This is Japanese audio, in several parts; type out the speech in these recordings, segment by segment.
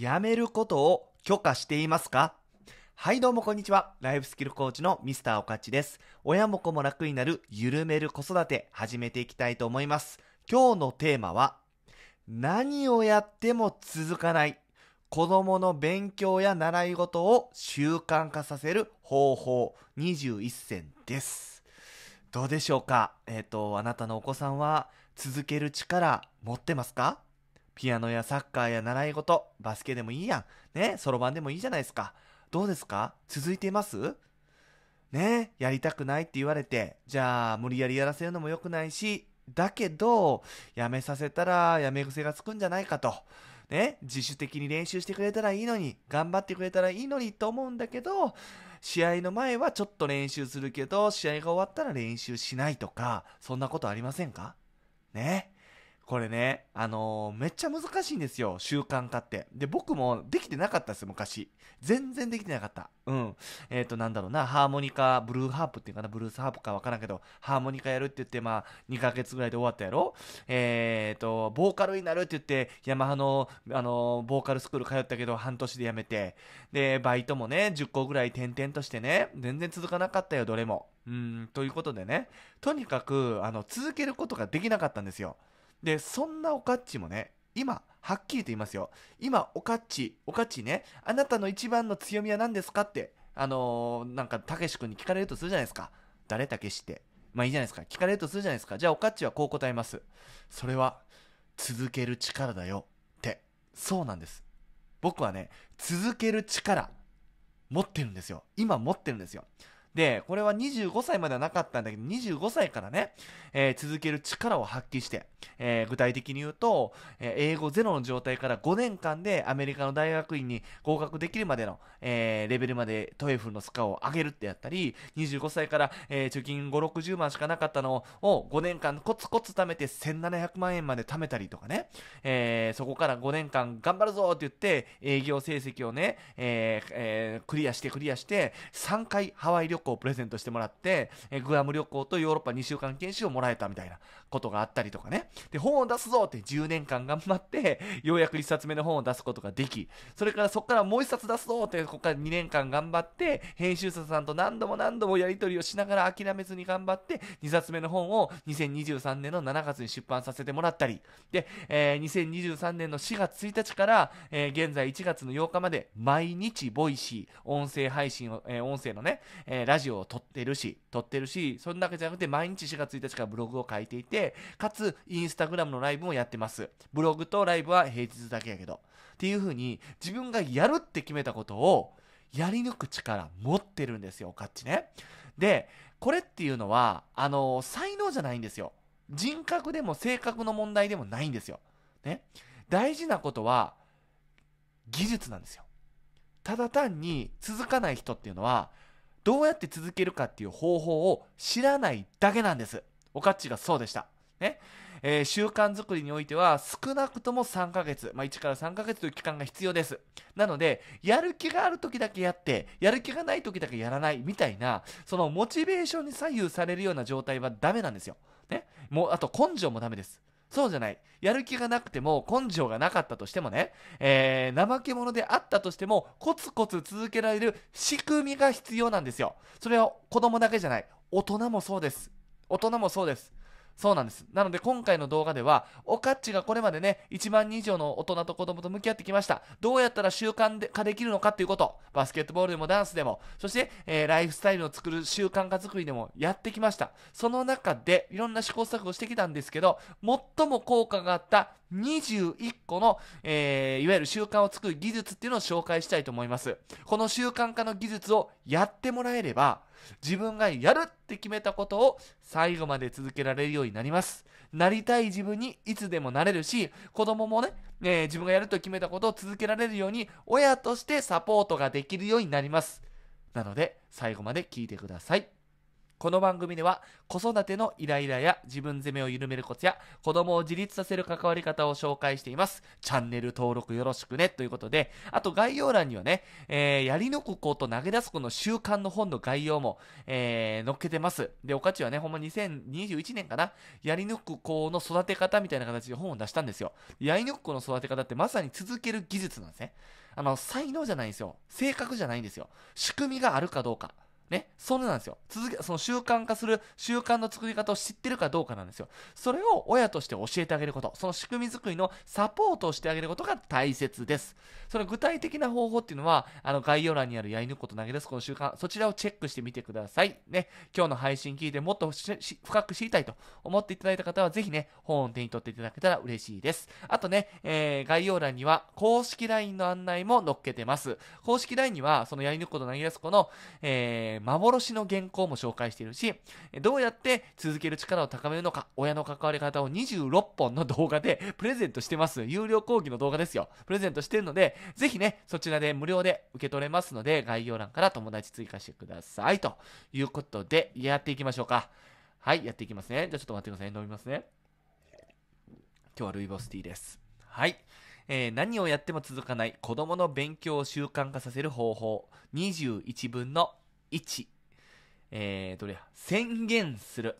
やめることを許可していますかはい、どうもこんにちは。ライフスキルコーチのミスターおかちです。親も子も楽になる緩める子育て始めていきたいと思います。今日のテーマは、何をやっても続かない子供の勉強や習い事を習慣化させる方法21選です。どうでしょうかえっ、ー、と、あなたのお子さんは続ける力持ってますかピアノやサッカーや習い事、バスケでもいいやん。ね、そろばんでもいいじゃないですか。どうですか続いていますね、やりたくないって言われて、じゃあ無理やりやらせるのも良くないし、だけど、やめさせたらやめ癖がつくんじゃないかと。ね、自主的に練習してくれたらいいのに、頑張ってくれたらいいのにと思うんだけど、試合の前はちょっと練習するけど、試合が終わったら練習しないとか、そんなことありませんかね。これね、あのー、めっちゃ難しいんですよ、習慣化って。で、僕もできてなかったです、昔。全然できてなかった。うん。えっ、ー、と、なんだろうな、ハーモニカ、ブルーハープっていうかな、ブルースハープかわからんけど、ハーモニカやるって言って、まあ、2ヶ月ぐらいで終わったやろえっ、ー、と、ボーカルになるって言って、ヤマハの、あのボーカルスクール通ったけど、半年で辞めて、で、バイトもね、10個ぐらい転々としてね、全然続かなかったよ、どれも。うん、ということでね、とにかく、あの、続けることができなかったんですよ。で、そんなおかっちもね、今、はっきりと言いますよ。今、おかっち、おかっちね、あなたの一番の強みは何ですかって、あのー、なんか、たけし君に聞かれるとするじゃないですか。誰たけしって。まあいいじゃないですか。聞かれるとするじゃないですか。じゃあ、おかっちはこう答えます。それは、続ける力だよって。そうなんです。僕はね、続ける力、持ってるんですよ。今持ってるんですよ。で、これは25歳まではなかったんだけど、25歳からね、えー、続ける力を発揮して、えー、具体的に言うと、えー、英語ゼロの状態から5年間でアメリカの大学院に合格できるまでの、えレベルまでトエフのスカを上げるってやったり、25歳から、え貯金5、60万しかなかったのを5年間コツコツ貯めて1700万円まで貯めたりとかね、えそこから5年間頑張るぞって言って、営業成績をね、ええクリアしてクリアして、3回ハワイ旅行をプレゼントしてもらって、えグアム旅行とヨーロッパ2週間研修をもらえたみたいなことがあったりとかね。で、本を出すぞって10年間頑張って、ようやく1冊目の本を出すことができ、それからそこからもう1冊出すぞって、ここから2年間頑張って、編集者さんと何度も何度もやり取りをしながら諦めずに頑張って、2冊目の本を2023年の7月に出版させてもらったり、で、えー、2023年の4月1日から、えー、現在1月の8日まで毎日ボイシー、音声配信を、えー、音声のね、えラジオを撮ってるし、撮ってるし、そんだけじゃなくて、毎日4月1日からブログを書いていて、かつ、インスタグラムのライブもやってます。ブログとライブは平日だけやけど。っていう風に、自分がやるって決めたことを、やり抜く力持ってるんですよ、カッチね。で、これっていうのは、あの、才能じゃないんですよ。人格でも性格の問題でもないんですよ。ね。大事なことは、技術なんですよ。ただ単に続かない人っていうのは、どうやって続けるかっていう方法を知らないだけなんです。おかっちがそうでした。ね。えー、習慣づくりにおいては少なくとも3ヶ月、まあ、1から3ヶ月という期間が必要です。なので、やる気がある時だけやって、やる気がない時だけやらないみたいな、そのモチベーションに左右されるような状態はダメなんですよ。ね。もう、あと根性もダメです。そうじゃない。やる気がなくても、根性がなかったとしてもね、えー、怠け者であったとしても、コツコツ続けられる仕組みが必要なんですよ。それは子供だけじゃない。大人もそうです。大人もそうです。そうなんです。なので今回の動画では、おかっちがこれまでね、1万人以上の大人と子供と向き合ってきました。どうやったら習慣化できるのかっていうこと、バスケットボールでもダンスでも、そして、えー、ライフスタイルを作る習慣化作りでもやってきました。その中で、いろんな試行錯誤してきたんですけど、最も効果があった21個の、えー、いわゆる習慣を作る技術っていうのを紹介したいと思います。この習慣化の技術をやってもらえれば、自分がやるって決めたことを最後まで続けられるようになります。なりたい自分にいつでもなれるし、子供もね、えー、自分がやると決めたことを続けられるように、親としてサポートができるようになります。なので、最後まで聞いてください。この番組では子育てのイライラや自分責めを緩めるコツや子供を自立させる関わり方を紹介しています。チャンネル登録よろしくねということで、あと概要欄にはね、えー、やり抜く子と投げ出す子の習慣の本の概要も、えー、載っけてます。で、おかちはね、ほんま2021年かな、やり抜く子の育て方みたいな形で本を出したんですよ。やり抜く子の育て方ってまさに続ける技術なんですね。あの、才能じゃないんですよ。性格じゃないんですよ。仕組みがあるかどうか。ね、それなんですよ。続け、その習慣化する習慣の作り方を知ってるかどうかなんですよ。それを親として教えてあげること、その仕組み作りのサポートをしてあげることが大切です。その具体的な方法っていうのは、あの概要欄にあるやり抜くこと投げ出すこの習慣、そちらをチェックしてみてください。ね、今日の配信聞いてもっと深く知りたいと思っていただいた方は、ぜひね、本を手に取っていただけたら嬉しいです。あとね、えー、概要欄には公式 LINE の案内も載っけてます。公式 LINE には、そのやり抜くこと投げ出すこの、えーー、幻の原稿も紹介しているし、どうやって続ける力を高めるのか、親の関わり方を26本の動画で プレゼントしてます。有料講義の動画ですよ。プレゼントしてるので、ぜひね、そちらで無料で受け取れますので、概要欄から友達追加してください。ということで、やっていきましょうか。はい、やっていきますね。じゃあちょっと待ってください。飲みますね。今日はルイボスティーです。はい。えー、何をやっても続かない子供の勉強を習慣化させる方法21分の1。えー、どれや、宣言する。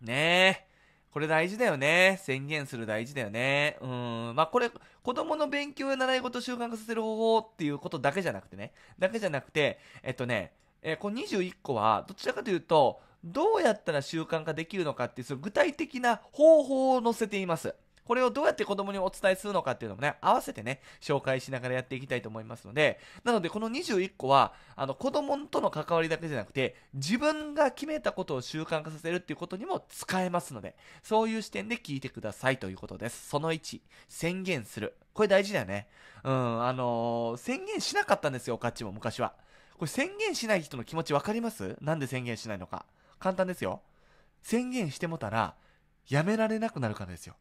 ねえ。これ大事だよね。宣言する大事だよね。うん。まあ、これ、子供の勉強や習い事を習慣化させる方法っていうことだけじゃなくてね。だけじゃなくて、えっとね、えー、この21個は、どちらかというと、どうやったら習慣化できるのかっていう、その具体的な方法を載せています。これをどうやって子供にお伝えするのかっていうのもね、合わせてね、紹介しながらやっていきたいと思いますので、なのでこの21個は、あの、子供との関わりだけじゃなくて、自分が決めたことを習慣化させるっていうことにも使えますので、そういう視点で聞いてくださいということです。その1、宣言する。これ大事だよね。うん、あのー、宣言しなかったんですよ、カッチも昔は。これ宣言しない人の気持ち分かりますなんで宣言しないのか。簡単ですよ。宣言してもたら、やめられなくなるからですよ。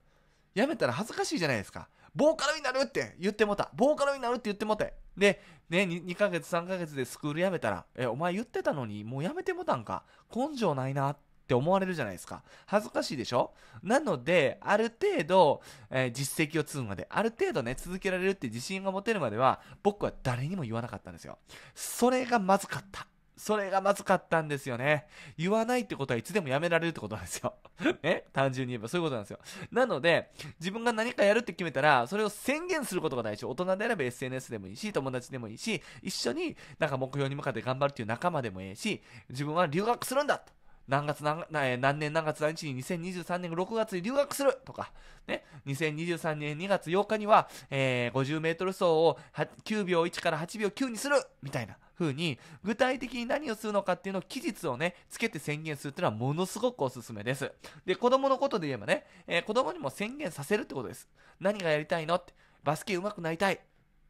やめたら恥ずかしいじゃないですか。ボーカルになるって言ってもた。ボーカルになるって言ってもて。で、ね、2, ヶ月、3ヶ月でスクールやめたら、え、お前言ってたのに、もうやめてもたんか。根性ないなって思われるじゃないですか。恥ずかしいでしょなので、ある程度、えー、実績を積むまで、ある程度ね、続けられるって自信が持てるまでは、僕は誰にも言わなかったんですよ。それがまずかった。それがまずかったんですよね。言わないってことはいつでもやめられるってことなんですよ。ね単純に言えばそういうことなんですよ。なので、自分が何かやるって決めたら、それを宣言することが大事。大人であれば SNS でもいいし、友達でもいいし、一緒になんか目標に向かって頑張るっていう仲間でもいいし、自分は留学するんだと。何月何何年何月何日に2023年6月に留学するとか、ね、2023年2月8日には、えー、50メートル走を9秒1から8秒9にするみたいな。風に具体的に何をするのかっていうのを期日をねつけて宣言するっていうのはものすごくおすすめですで子供のことで言えばね、えー、子供にも宣言させるってことです何がやりたいのってバスケ上手くなりたい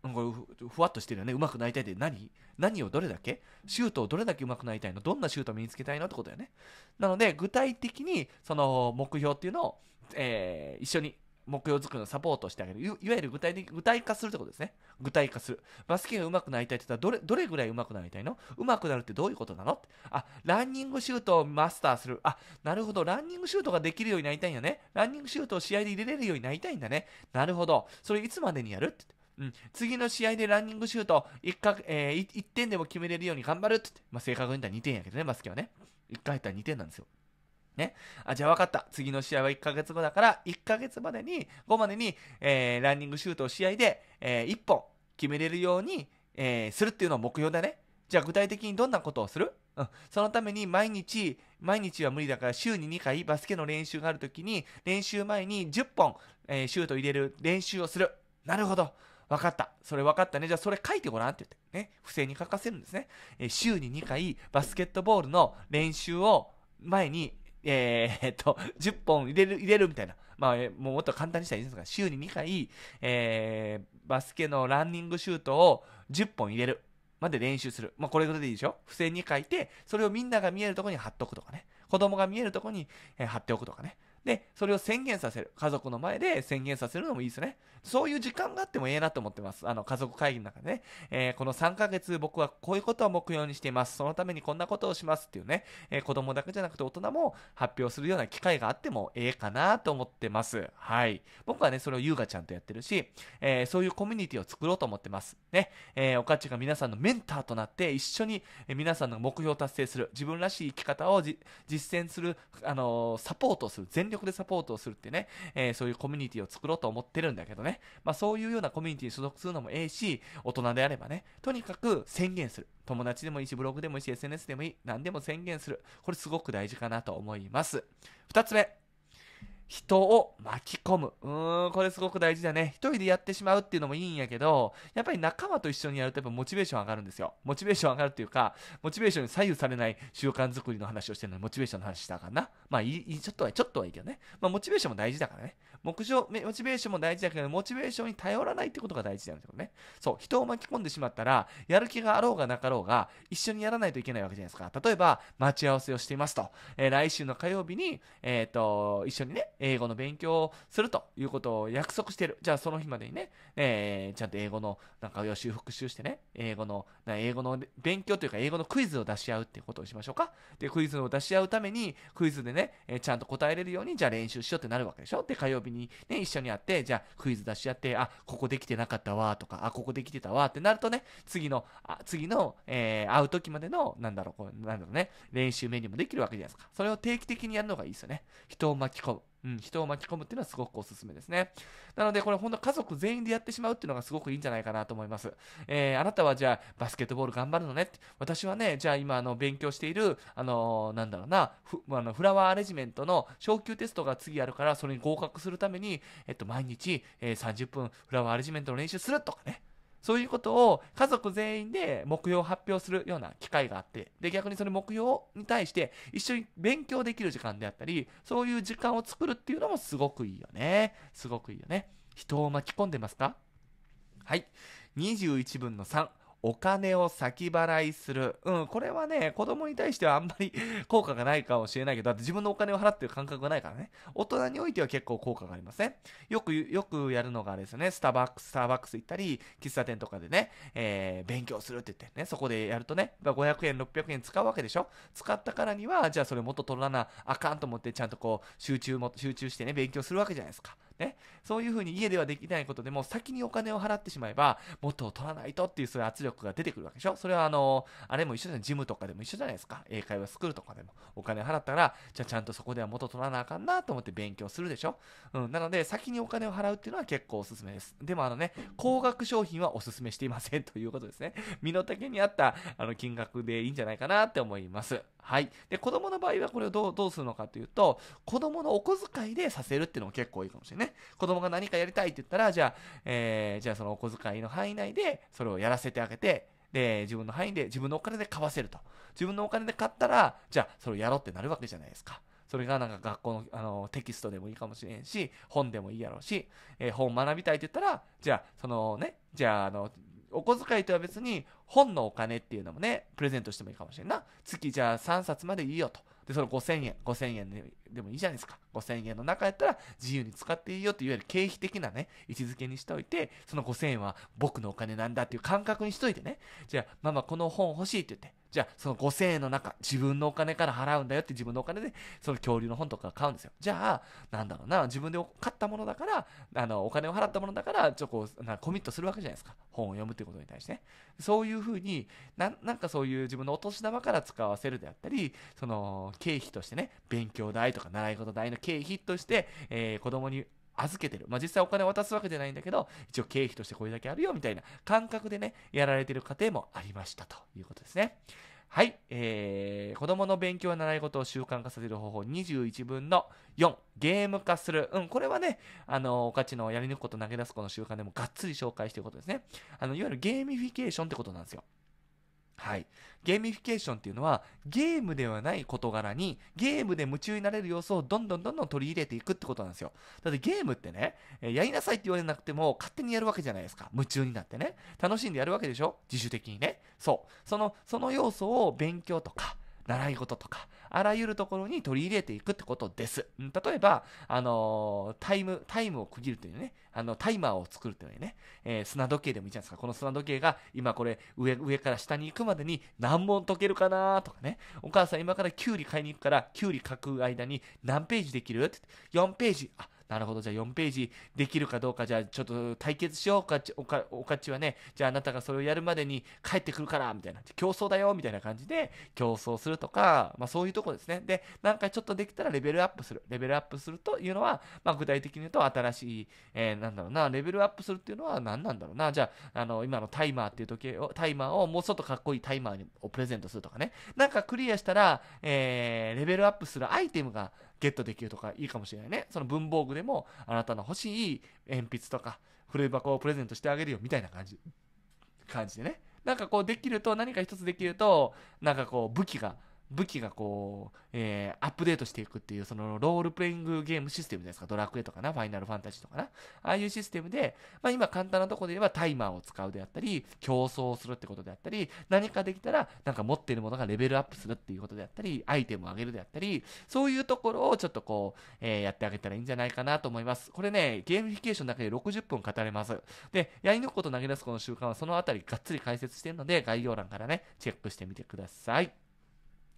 これふわっとしてるよね。うまくなりたいって何何をどれだけシュートをどれだけうまくなりたいのどんなシュートを身につけたいのってことだよね。なので、具体的にその目標っていうのを、えー、一緒に目標作りのサポートをしてあげるいわゆる具体的具体化するってことですね具体化するバスケが上手くなりたいって言ったらどれどれぐらい上手くなりたいの上手くなるってどういうことなのあランニングシュートをマスターするあなるほどランニングシュートができるようになりたいんだねランニングシュートを試合で入れれるようになりたいんだねなるほどそれいつまでにやるってうん、次の試合でランニングシュート 1, か、えー、1点でも決めれるように頑張るってまあ、正確に言ったら2点やけどね、バスケはね。1回やったら2点なんですよ。ね。あ、じゃあ分かった。次の試合は1ヶ月後だから、1ヶ月までに、後までに、えー、ランニングシュートを試合で、えー、1本決めれるように、えー、するっていうのを目標だね。じゃあ具体的にどんなことをするうん、そのために毎日、毎日は無理だから週に2回バスケの練習がある時に練習前に10本、えー、シュート入れる練習をする。なるほど。分かった。それ分かったね。じゃあそれ書いてごらんって言ってね。不正に書かせるんですね。えー、週に2回バスケットボールの練習を前にえー、っと、10本入れる、入れるみたいな。まあ、もうもっと簡単にしたらいいんですが、週に2回、えー、バスケのランニングシュートを10本入れる。まで練習する。まあ、これぐらいでいいでしょ付箋に書いて、それをみんなが見えるとこに貼っとくとかね。子供が見えるとこに、え貼っておくとかね。で、それを宣言させる。家族の前で宣言させるのもいいですね。そういう時間があってもええなと思ってます。あの、家族会議の中でね。えー、この3ヶ月僕はこういうことを目標にしています。そのためにこんなことをしますっていうね、えー、子供だけじゃなくて大人も発表するような機会があってもええかなと思ってます。はい。僕はね、それを優雅ちゃんとやってるし、えー、そういうコミュニティを作ろうと思ってます。ね。えー、おかちが皆さんのメンターとなって一緒に皆さんの目標を達成する、自分らしい生き方を実践する、あのサポートする、全力でサポートをするってね、えー、そういうコミュニティを作ろうと思ってるんだけどね、まあそういうようなコミュニティに所属するのもええし、大人であればね、とにかく宣言する。友達でもいいし、ブログでもいいし、SNS でもいい。何でも宣言する。これすごく大事かなと思います。二つ目。人を巻き込む。うーん、これすごく大事だね。一人でやってしまうっていうのもいいんやけど、やっぱり仲間と一緒にやるとやっぱモチベーション上がるんですよ。モチベーション上がるっていうか、モチベーションに左右されない習慣づくりの話をしてるのにモチベーションの話したからな。まあいい、ちょっとは、ちょっとはいいけどね。まあモチベーションも大事だからね。目標、モチベーションも大事だけど、モチベーションに頼らないってことが大事なんだよね。そう、人を巻き込んでしまったら、やる気があろうがなかろうが、一緒にやらないといけないわけじゃないですか。例えば、待ち合わせをしていますと。えー、来週の火曜日に、えっ、ー、と、一緒にね、英語の勉強をするということを約束してる。じゃあその日までにね、えー、ちゃんと英語のなんか予習復習してね、英語の、な英語の勉強というか英語のクイズを出し合うっていうことをしましょうか。で、クイズを出し合うために、クイズでね、えー、ちゃんと答えれるように、じゃあ練習しようってなるわけでしょ。で、火曜日にね、一緒にやって、じゃあクイズ出し合って、あ、ここできてなかったわとか、あ、ここできてたわってなるとね、次の、あ次の、えー、会う時までの、なんだろう、こうなんだろうね、練習メニューもできるわけじゃないですか。それを定期的にやるのがいいですよね。人を巻き込む。うん、人を巻き込むっていうのはすごくおすすめですね。なので、これ本当家族全員でやってしまうっていうのがすごくいいんじゃないかなと思います。えー、あなたはじゃあ、バスケットボール頑張るのねって。私はね、じゃあ今、あの、勉強している、あのー、なんだろうな、あのフラワーアレジメントの昇級テストが次あるから、それに合格するために、えっと、毎日、えー、30分フラワーアレジメントの練習するとかね。そういうことを家族全員で目標を発表するような機会があって、で、逆にその目標に対して一緒に勉強できる時間であったり、そういう時間を作るっていうのもすごくいいよね。すごくいいよね。人を巻き込んでますかはい。21分の3。お金を先払いする。うん、これはね、子供に対してはあんまり 効果がないかもしれないけど、だって自分のお金を払ってる感覚がないからね。大人においては結構効果がありません、ね。よく、よくやるのがあれですよね。スターバックス、スターバックス行ったり、喫茶店とかでね、えー、勉強するって言ってね、そこでやるとね、500円、600円使うわけでしょ使ったからには、じゃあそれ元取らなあかんと思って、ちゃんとこう、集中も、集中してね、勉強するわけじゃないですか。ね、そういうふうに家ではできないことでも先にお金を払ってしまえば元を取らないとっていうそういう圧力が出てくるわけでしょそれはあのあれも一緒じゃないジムとかでも一緒じゃないですか英会話スクールとかでもお金払ったらじゃあちゃんとそこでは元取らなあかんなと思って勉強するでしょ、うん、なので先にお金を払うっていうのは結構おすすめですでもあのね高額商品はおすすめしていませんということですね身の丈に合ったあの金額でいいんじゃないかなって思いますはいで子供の場合はこれをどうどうするのかというと子供のお小遣いでさせるっていうのも結構いいかもしれないね、子供が何かやりたいって言ったら、じゃあ、えー、じゃあそのお小遣いの範囲内で、それをやらせてあげて、で、自分の範囲で自分のお金で買わせると。自分のお金で買ったら、じゃあそれをやろうってなるわけじゃないですか。それがなんか学校のあのテキストでもいいかもしれんし、本でもいいやろうし、えー、本学びたいって言ったら、じゃあ、そのね、じゃあ、あの、お小遣いとは別に本のお金っていうのもね、プレゼントしてもいいかもしれんな。月じゃあ3冊までいいよと。で、その5000円、5000円ででもいいじゃないですか。5000円の中やったら自由に使っていいよっていわゆる経費的なね、位置づけにしておいて、その5000円は僕のお金なんだっていう感覚にしといてね。じゃあ、ママこの本欲しいって言って、じゃあその5000円の中自分のお金から払うんだよって自分のお金でその恐竜の本とか買うんですよじゃあなんだろうな自分で買ったものだからあのお金を払ったものだからちょっとこうなコミットするわけじゃないですか本を読むってことに対して、ね、そういうふうにななんかそういう自分のお年玉から使わせるであったりその経費としてね勉強代とか習い事代の経費として、えー、子供に預けてる。まあ、実際お金渡すわけじゃないんだけど、一応経費としてこれだけあるよみたいな感覚でね、やられてる家庭もありましたということですね。はい、えー、子供の勉強や習い事を習慣化させる方法21分の4、ゲーム化する。うん、これはね、あの、おかちのやり抜くこと投げ出すこの習慣でもがっつり紹介してることですね。あの、いわゆるゲーミフィケーションってことなんですよ。はい。ゲーミフィケーションっていうのは、ゲームではない事柄に、ゲームで夢中になれる要素をどんどんどんどん取り入れていくってことなんですよ。だってゲームってね、えやりなさいって言われなくても、勝手にやるわけじゃないですか。夢中になってね。楽しんでやるわけでしょ自主的にね。そう。その、その要素を勉強とか、習い事とか、あらゆるところに取り入れていくってことです。うん、例えば、あのー、タイム、タイムを区切るというね、あの、タイマーを作るというね、えー、砂時計でもいいじゃないですか。この砂時計が今これ上、上から下に行くまでに何問解けるかなとかね、お母さん今からキュウリ買いに行くから、キュウリ書く間に何ページできるって ?4 ページ。あ、なるほど、じゃあ4ページできるかどうか、じゃあちょっと対決しようか、おかっちはね、じゃああなたがそれをやるまでに帰ってくるから、みたいな、競争だよ、みたいな感じで競争するとか、まあそういうとこですね。で、なんかちょっとできたらレベルアップする。レベルアップするというのは、まあ具体的に言うと新しい、えー、なんだろうな、レベルアップするっていうのは何なんだろうな、じゃあ、あの、今のタイマーっていう時計を、タイマーをもうちょっとかっこいいタイマーをプレゼントするとかね、なんかクリアしたら、えー、レベルアップするアイテムがゲットできるとかいいかもしれないね。その文房具でもあなたの欲しい鉛筆とかい箱をプレゼントしてあげるよみたいな感じ。感じでね。なんかこうできると何か一つできるとなんかこう武器が武器がこう、えー、アップデートしていくっていう、そのロールプレイングゲームシステムですか、ドラクエとかな、ファイナルファンタジーとかな、ああいうシステムで、まあ今簡単なとこで言えばタイマーを使うであったり、競争するってことであったり、何かできたら、なんか持ってるものがレベルアップするっていうことであったり、アイテムを上げるであったり、そういうところをちょっとこう、えー、やってあげたらいいんじゃないかなと思います。これね、ゲームフィケーションだけで60分語れます。で、やり抜くこと投げ出すこの習慣はそのあたりがっつり解説してるので、概要欄からね、チェックしてみてください。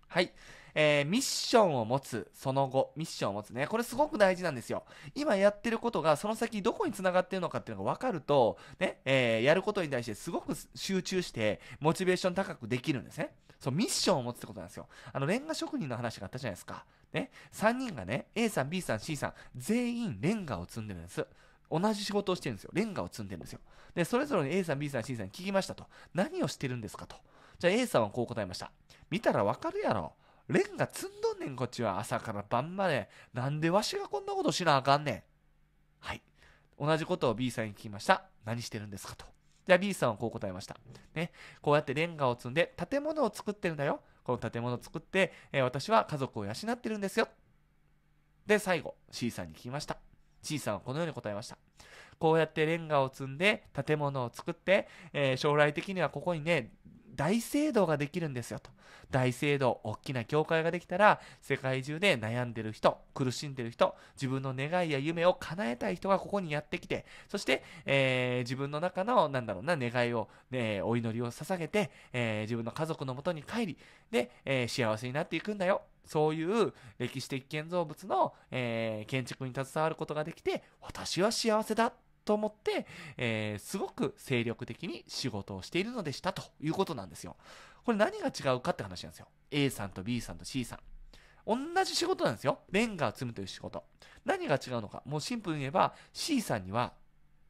はい。えー、ミッションを持つ、その後、ミッションを持つね。これすごく大事なんですよ。今やってることが、その先どこに繋がってるのかっていうのが分かると、ね、えー、やることに対してすごく集中して、モチベーション高くできるんですね。そう、ミッションを持つってことなんですよ。あの、レンガ職人の話があったじゃないですか。ね、3人がね、A さん、B さん、C さん、全員レンガを積んでるんです。同じ仕事をしてるんですよ。レンガを積んでるんですよ。で、それぞれに A さん、B さん、C さんに聞きましたと。何をしてるんですかと。じゃあ A さんはこう答えました。見たらわかるやろ。レンガ積んどんねん、こっちは。朝から晩まで。なんでわしがこんなことしなあかんねん。はい。同じことを B さんに聞きました。何してるんですかと。じゃあ B さんはこう答えました。ね。こうやってレンガを積んで建物を作ってるんだよ。この建物を作って、えー、私は家族を養ってるんですよ。で、最後、C さんに聞きました。C さんはこのように答えました。こうやってレンガを積んで建物を作って、えー、将来的にはここにね、大聖堂ができるんですよと。大聖堂、大きな教会ができたら、世界中で悩んでる人、苦しんでる人、自分の願いや夢を叶えたい人がここにやってきて、そして、えー、自分の中の、なんだろうな、願いを、ね、お祈りを捧げて、えー、自分の家族のもとに帰り、で、えー、幸せになっていくんだよ。そういう歴史的建造物の、え建築に携わることができて、私は幸せだと思って、えー、すごく精力的に仕事をしているのでしたということなんですよ。これ何が違うかって話なんですよ。A さんと B さんと C さん。同じ仕事なんですよ。レンガを積むという仕事。何が違うのか。もうシンプルに言えば C さんには、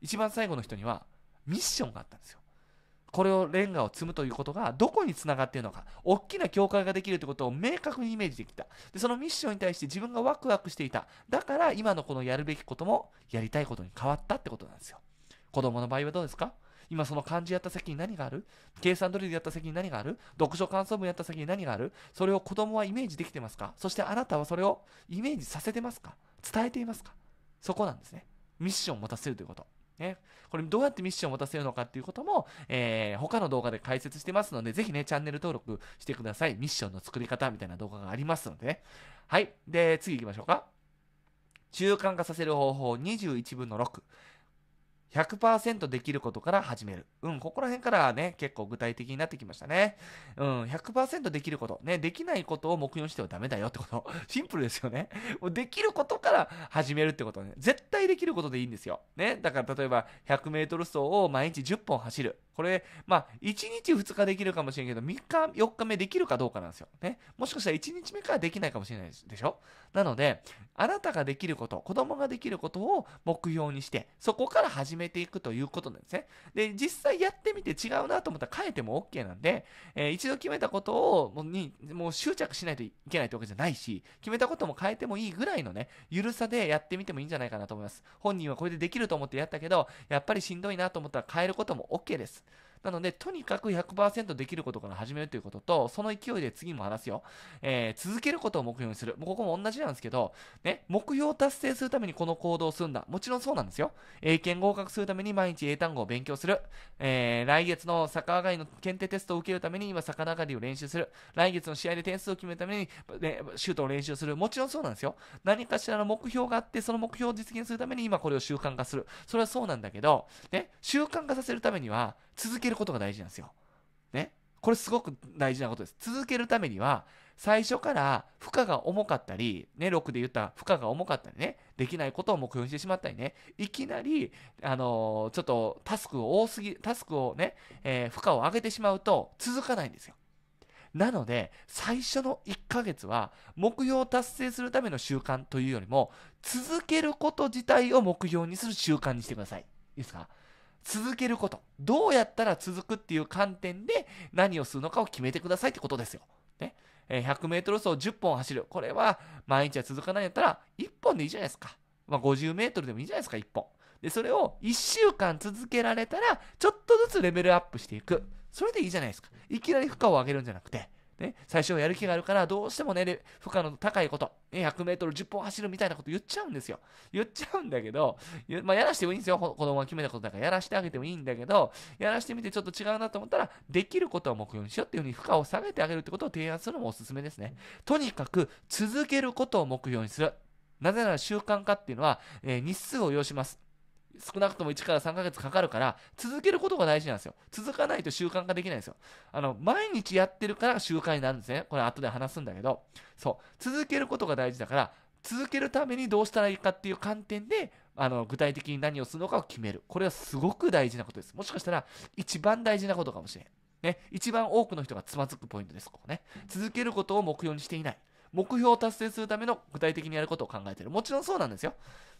一番最後の人にはミッションがあったんですよ。これをレンガを積むということがどこにつながっているのか大きな教会ができるということを明確にイメージできたでそのミッションに対して自分がワクワクしていただから今のこのやるべきこともやりたいことに変わったってことなんですよ子供の場合はどうですか今その漢字やった先に何がある計算ドリルやった先に何がある読書感想文やった先に何があるそれを子供はイメージできてますかそしてあなたはそれをイメージさせてますか伝えていますかそこなんですね。ミッションを持たせるということ。ね、これどうやってミッションを持たせるのかっていうことも、えー、他の動画で解説してますので、ぜひね、チャンネル登録してください。ミッションの作り方みたいな動画がありますのでね。はい。で、次行きましょうか。中間化させる方法21分の6。100%できることから始める。うん、ここら辺からね、結構具体的になってきましたね。うん、100%できること。ね、できないことを目標にしてはダメだよってこと。シンプルですよね。もうできることから始めるってことね。絶対できることでいいんですよ。ね、だから例えば100メートル走を毎日10本走る。これ、まあ、1日2日できるかもしれんけど、3日、4日目できるかどうかなんですよ。ね。もしかしたら1日目からできないかもしれないでしょなので、あなたができること、子供ができることを目標にして、そこから始めめていくということなんですね。で、実際やってみて違うなと思ったら変えても OK なんで、えー、一度決めたことをもうにもう執着しないといけないってわけじゃないし、決めたことも変えてもいいぐらいのね、ゆるさでやってみてもいいんじゃないかなと思います。本人はこれでできると思ってやったけど、やっぱりしんどいなと思ったら変えることも OK です。なので、とにかく100%できることから始めるということと、その勢いで次も話すよ。えー、続けることを目標にする。もうここも同じなんですけど、ね、目標を達成するためにこの行動をするんだ。もちろんそうなんですよ。英検合格するために毎日英単語を勉強する。えー、来月の逆上がりの検定テストを受けるために今逆上がりを練習する。来月の試合で点数を決めるために、ね、シュートを練習する。もちろんそうなんですよ。何かしらの目標があって、その目標を実現するために今これを習慣化する。それはそうなんだけど、ね、習慣化させるためには続けるることが大事なんですよ。ね。これすごく大事なことです。続けるためには、最初から負荷が重かったり、ね、6で言った負荷が重かったりね、できないことを目標にしてしまったりね、いきなり、あのー、ちょっとタスクを多すぎ、タスクをね、えー、負荷を上げてしまうと続かないんですよ。なので、最初の1ヶ月は、目標を達成するための習慣というよりも、続けること自体を目標にする習慣にしてください。いいですか続けることどうやったら続くっていう観点で何をするのかを決めてくださいってことですよ。ね、100m 走10本走るこれは毎日は続かないんやったら1本でいいじゃないですか、まあ、50m でもいいじゃないですか1本でそれを1週間続けられたらちょっとずつレベルアップしていくそれでいいじゃないですかいきなり負荷を上げるんじゃなくてね、最初はやる気があるからどうしてもね負荷の高いこと、1 0 0ル1 0本走るみたいなこと言っちゃうんですよ言っちゃうんだけど、まあ、やらしてもいいんですよ子供が決めたことだからやらしてあげてもいいんだけどやらしてみてちょっと違うなと思ったらできることを目標にしようっていうふうに負荷を下げてあげるってことを提案するのもおすすめですねとにかく続けることを目標にするなぜなら習慣化っていうのは、えー、日数を要します少なくとも1から3ヶ月かかるから続けることが大事なんですよ続かないと習慣化できないんですよあの毎日やってるから習慣になるんですねこれ後で話すんだけどそう続けることが大事だから続けるためにどうしたらいいかっていう観点であの具体的に何をするのかを決めるこれはすごく大事なことですもしかしたら一番大事なことかもしれんね一番多くの人がつまずくポイントですここね続けることを目標にしていない目標を達成するための具体的にやることを考えてるもちろんそうなんですよ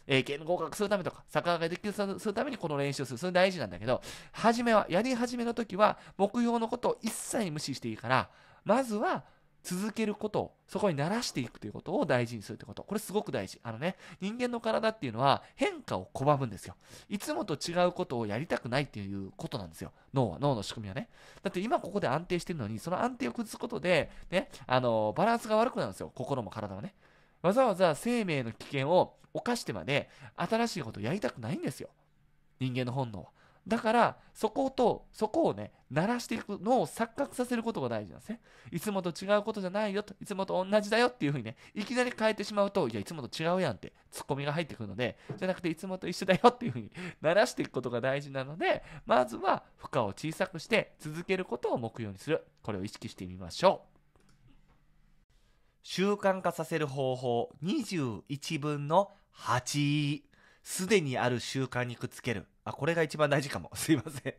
英検合格するためとか、サッカーができるするためにこの練習をする。それ大事なんだけど、初めは、やり始めの時は、目標のことを一切無視していいから、まずは、続けることを、そこに慣らしていくということを大事にするということ。これすごく大事。あのね、人間の体っていうのは変化を拒むんですよ。いつもと違うことをやりたくないっていうことなんですよ。脳は、脳の仕組みはね。だって今ここで安定してるのに、その安定を崩すことで、ね、あの、バランスが悪くなるんですよ。心も体はね。わざわざ生命の危険を犯してまで新しいことやりたくないんですよ。人間の本能は。だから、そこと、そこをね、鳴らしていくのを錯覚させることが大事なんですね。いつもと違うことじゃないよと、いつもと同じだよっていうふうにね、いきなり変えてしまうと、いや、いつもと違うやんって、ツッコミが入ってくるので、じゃなくて、いつもと一緒だよっていうふうに鳴らしていくことが大事なので、まずは負荷を小さくして続けることを目標にする。これを意識してみましょう。習慣化させる方法21分の8、すでにある習慣にくっつける。あ、これが一番大事かも。すいません。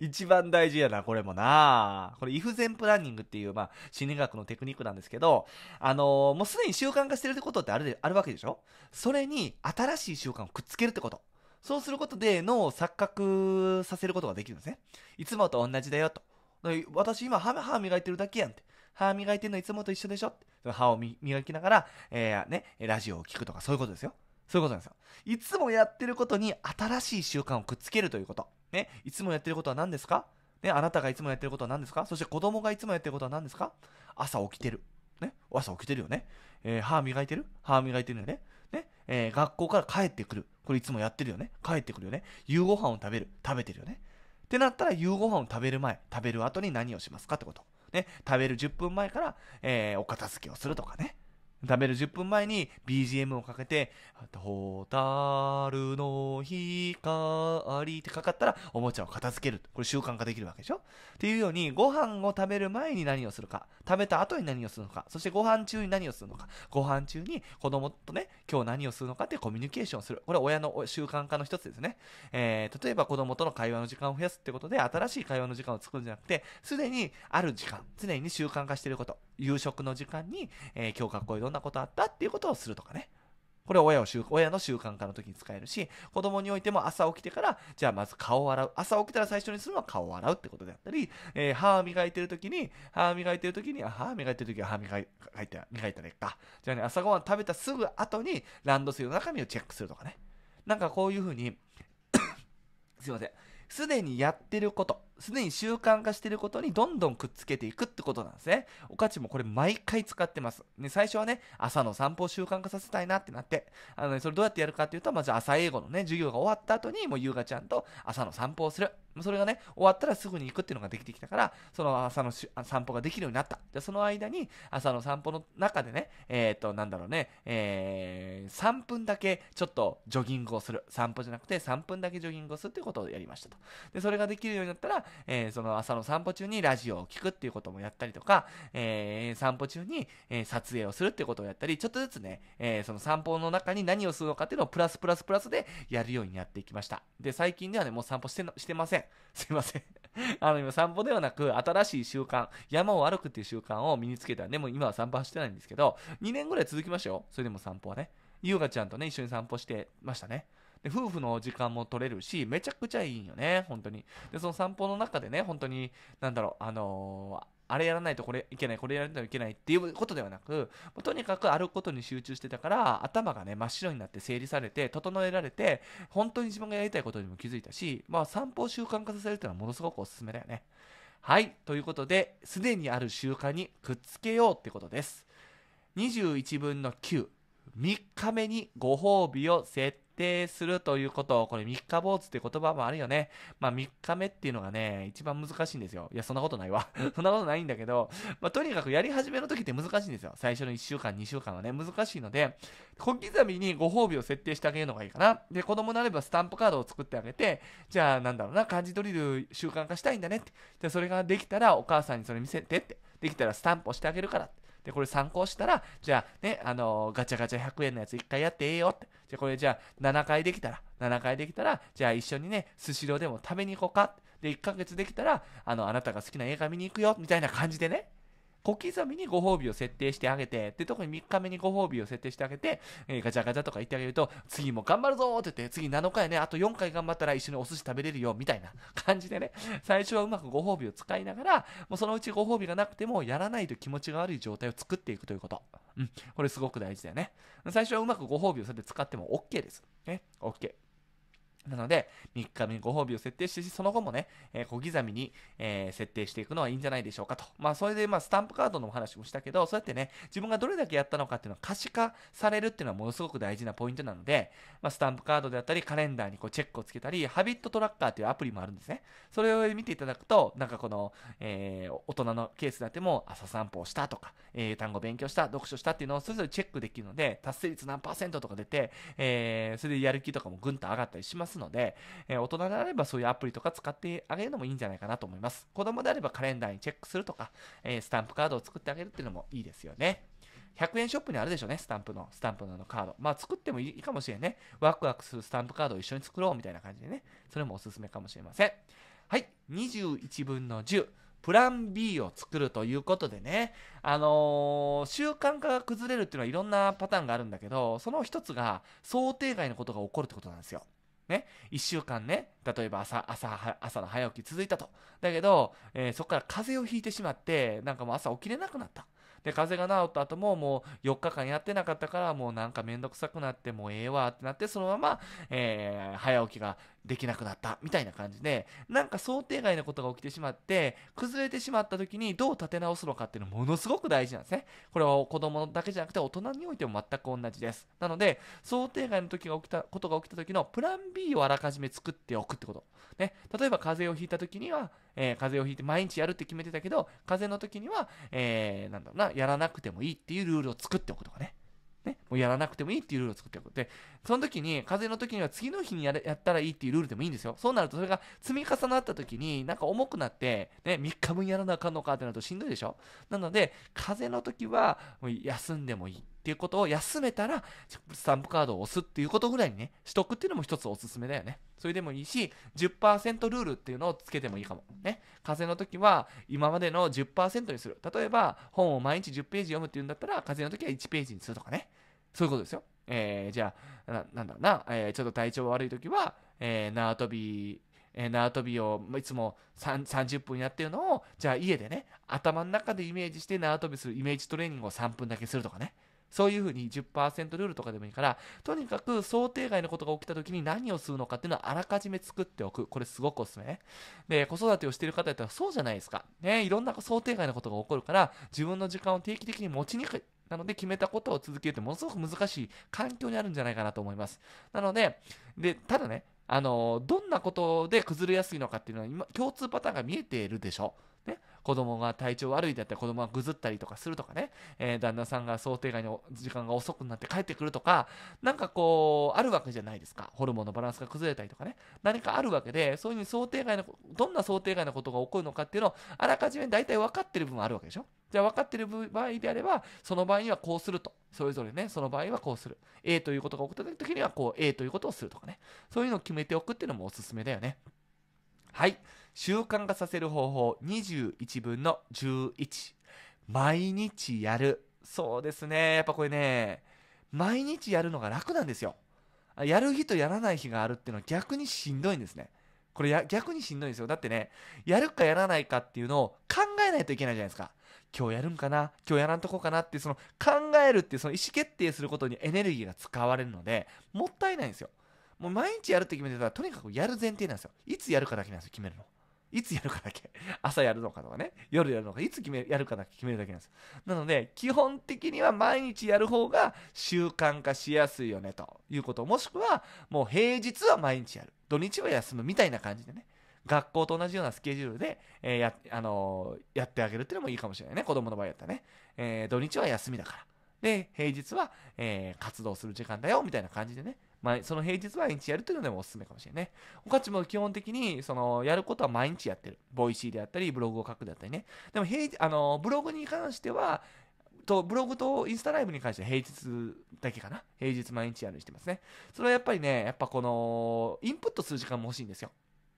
一番大事やな、これもな。これ、イフゼンプランニングっていう、まあ、心理学のテクニックなんですけど、あのー、もうすでに習慣化してるってことってあるあるわけでしょそれに、新しい習慣をくっつけるってこと。そうすることで、脳を錯覚させることができるんですね。いつもと同じだよ、と。私今歯、歯磨いてるだけやんって。歯磨いてるのいつもと一緒でしょ歯を磨きながら、えー、ね、ラジオを聞くとかそういうことですよ。そういうことなんですよ。いつもやってることに新しい習慣をくっつけるということ。ね、いつもやってることは何ですかね、あなたがいつもやってることは何ですかそして子供がいつもやってることは何ですか朝起きてる。ね、朝起きてるよね。えー、歯磨いてる歯磨いてるよね。ね、えー、学校から帰ってくる。これいつもやってるよね。帰ってくるよね。夕ご飯を食べる。食べてるよね。ってなったら夕ご飯を食べる前、食べる後に何をしますかってこと。ね、食べる10分前から、えー、お片付けをするとかね。食べる10分前に BGM をかけて、ホタルの光ってかかったらおもちゃを片付ける。これ習慣化できるわけでしょっていうように、ご飯を食べる前に何をするか、食べた後に何をするのか、そしてご飯中に何をするのか、ご飯中に子供とね、今日何をするのかってコミュニケーションする。これ親の習慣化の一つですね。えー、例えば子供との会話の時間を増やすってことで、新しい会話の時間を作るんじゃなくて、すでにある時間、常に習慣化していること。夕食の時間に、えー、今日学校でどんなことあったっていうことをするとかね。これ親を親の習慣化の時に使えるし、子供においても朝起きてから、じゃあまず顔を洗う。朝起きたら最初にするのは顔を洗うってことであったり、えー、歯磨いてる時に、歯磨いてる時に、あ歯磨いてる時は歯磨いて、磨いたらいいか。じゃあね、朝ごはん食べたすぐ後にランドセルの中身をチェックするとかね。なんかこういうふうに すいません。すでにやってることすでに習慣化してることにどんどんくっつけていくってことなんですねおかちもこれ毎回使ってます、ね、最初はね朝の散歩を習慣化させたいなってなってあの、ね、それどうやってやるかっていうとまず朝英語のね授業が終わった後にもう優雅ちゃんと朝の散歩をするそれがね、終わったらすぐに行くっていうのができてきたから、その朝の散歩ができるようになった。じゃその間に、朝の散歩の中でね、えっ、ー、と、なんだろうね、えー、3分だけちょっとジョギングをする。散歩じゃなくて3分だけジョギングをするっていうことをやりましたと。で、それができるようになったら、えー、その朝の散歩中にラジオを聴くっていうこともやったりとか、えー、散歩中に、え撮影をするっていうことをやったり、ちょっとずつね、えその散歩の中に何をするのかっていうのをプラスプラスプラスでやるようになっていきました。で、最近ではね、もう散歩してしてません。すいません。あの、今散歩ではなく、新しい習慣、山を歩くっていう習慣を身につけたんで、もう今は散歩はしてないんですけど、2年ぐらい続きましたよ。それでも散歩はね。優香ちゃんとね、一緒に散歩してましたね。で、夫婦の時間も取れるし、めちゃくちゃいいんよね、本当に。で、その散歩の中でね、本当に、なんだろう、あのー、あれやらないとこれいけないこれやらないといけないっていうことではなくとにかく歩くことに集中してたから頭がね真っ白になって整理されて整えられて本当に自分がやりたいことにも気づいたし、まあ、散歩を習慣化させるっていうのはものすごくおすすめだよね。はい。ということで、すでにある習慣にくっつけようってことです。21分の9。3日目にご褒美を設定するということ、これ三日坊主って言葉もあるよね。まあ三日目っていうのがね、一番難しいんですよ。いや、そんなことないわ。そんなことないんだけど、まあとにかくやり始めの時って難しいんですよ。最初の1週間、2週間はね、難しいので、小刻みにご褒美を設定してあげるのがいいかな。で、子供なればスタンプカードを作ってあげて、じゃあなんだろうな、漢字ドリル習慣化したいんだねって。じゃあそれができたらお母さんにそれ見せてって。できたらスタンプをしてあげるからって。で、これ参考したら、じゃあね、あのー、ガチャガチャ100円のやつ1回やってええよって。じゃこれじゃあ7回できたら、7回できたら、じゃあ一緒にね、スシローでも食べに行こうか。で、1ヶ月できたら、あの、あなたが好きな映画見に行くよ、みたいな感じでね。小刻みにご褒美を設定してあげて、で、特に3日目にご褒美を設定してあげて、えー、ガチャガチャとか言ってあげると、次も頑張るぞって言って、次7日やね、あと4回頑張ったら一緒にお寿司食べれるよ、みたいな感じでね、最初はうまくご褒美を使いながら、もうそのうちご褒美がなくても、やらないと気持ちが悪い状態を作っていくということ。うん、これすごく大事だよね。最初はうまくご褒美をそれで使っても OK です。ね、OK。なので、3日目にご褒美を設定して、その後もね、えー、小刻みに、えー、設定していくのはいいんじゃないでしょうかと。まあ、それで、まあ、スタンプカードのお話もしたけど、そうやってね、自分がどれだけやったのかっていうのは可視化されるっていうのはものすごく大事なポイントなので、まあ、スタンプカードであったり、カレンダーにこうチェックをつけたり、ハビットトラッカーっていうアプリもあるんですね。それを見ていただくと、なんかこの、えー、大人のケースであっても、朝散歩をしたとか、え単語勉強した、読書したっていうのをそれぞれチェックできるので、達成率何パーセントとか出て、えそれでやる気とかもぐんと上がったりしますますので、え大人であればそういうアプリとか使ってあげるのもいいんじゃないかなと思います。子供であればカレンダーにチェックするとか、えスタンプカードを作ってあげるっていうのもいいですよね。100円ショップにあるでしょうね、スタンプの、スタンプのカード。まあ、作ってもいいかもしれんね。ワクワクするスタンプカードを一緒に作ろうみたいな感じでね。それもおすすめかもしれません。はい、21分の10。プラン B を作るということでね、あのー、習慣化が崩れるっていうのはいろんなパターンがあるんだけど、その一つが想定外のことが起こるってことなんですよ。ね、1週間ね、例えば朝、朝、朝の早起き続いたと。だけど、えー、そこから風邪をひいてしまって、なんかもう朝起きれなくなった。で、風邪が治った後ももう4日間やってなかったから、もうなんかめんどくさくなって、もうええわってなって、そのまま、えー、早起きができなくなったみたいな感じでなんか想定外のことが起きてしまって崩れてしまった時にどう立て直すのかっていうのものすごく大事なんですねこれは子供だけじゃなくて大人においても全く同じですなので想定外の時が起きたことが起きた時のプラン B をあらかじめ作っておくってこと、ね、例えば風邪をひいた時には、えー、風邪をひいて毎日やるって決めてたけど風邪の時には、えー、なんだろうなやらなくてもいいっていうルールを作っておくとかねね、もうやらなくてもいいっていうルールを作っておく。で、その時に、風邪の時には次の日にやれやったらいいっていうルールでもいいんですよ。そうなると、それが積み重なった時に、なんか重くなって、ね、3日分やらなあかんのかってなるとしんどいでしょなので、風邪の時は、もう休んでもいい。っていうことを休めたら、スタンプカードを押すっていうことぐらいにね、しとくっていうのも一つおすすめだよね。それでもいいし、10%ルールっていうのをつけてもいいかも。ね。風邪の時は、今までの10%にする。例えば、本を毎日10ページ読むっていうんだったら、風邪の時は1ページにするとかね。そういうことですよ。えー、じゃあ、ななんだろうな、えー、ちょっと体調悪い時は、えー、縄跳び、えー、縄跳びをいつも30分やってるのを、じゃあ家でね、頭の中でイメージして縄跳びするイメージトレーニングを3分だけするとかね。そういうふうに10%ルールとかでもいいからとにかく想定外のことが起きた時に何をするのかっていうのはあらかじめ作っておくこれすごくおすすめで子育てをしている方やったらそうじゃないですかねいろんな想定外のことが起こるから自分の時間を定期的に持ちにくいなので決めたことを続けるってものすごく難しい環境にあるんじゃないかなと思いますなのででただねあのどんなことで崩れやすいのかっていうのは今共通パターンが見えているでしょう子供が体調悪いだったり、子供がぐずったりとかするとかね、えー、旦那さんが想定外の時間が遅くなって帰ってくるとか、なんかこう、あるわけじゃないですか。ホルモンのバランスが崩れたりとかね、何かあるわけで、そういうふうに想定外の、どんな想定外のことが起こるのかっていうのを、あらかじめ大体分かってる部分あるわけでしょ。じゃあ分かってる場合であれば、その場合にはこうすると。それぞれね、その場合はこうする。A ということが起こった時には、こう A ということをするとかね。そういうのを決めておくっていうのもおすすめだよね。はい。習慣化させる方法21分の11。毎日やる。そうですね。やっぱこれね、毎日やるのが楽なんですよ。やる日とやらない日があるっていうのは逆にしんどいんですね。これ逆にしんどいんですよ。だってね、やるかやらないかっていうのを考えないといけないじゃないですか。今日やるんかな今日やらんとこかなってその考えるってその意思決定することにエネルギーが使われるので、もったいないんですよ。もう毎日やるって決めてたら、とにかくやる前提なんですよ。いつやるかだけなんですよ、決めるの。いつやるかだけ。朝やるのかとかね。夜やるのか。いつ決めやるかだけ決めるだけなんです。なので、基本的には毎日やる方が習慣化しやすいよね、ということ。もしくは、もう平日は毎日やる。土日は休むみたいな感じでね。学校と同じようなスケジュールで、えー、や、あのー、やってあげるっていうのもいいかもしれないね。子供の場合だったらね。えー、土日は休みだから。で、平日は、え活動する時間だよ、みたいな感じでね。まあ、その平日毎日やるというのでもおすすめかもしれないね。おかちも基本的に、その、やることは毎日やってる。ボイシーであったり、ブログを書くであったりね。でも、平日、あの、ブログに関しては、と、ブログとインスタライブに関しては平日だけかな。平日毎日やるにしてますね。それはやっぱりね、やっぱこの、インプットする時間も欲しいんですよ。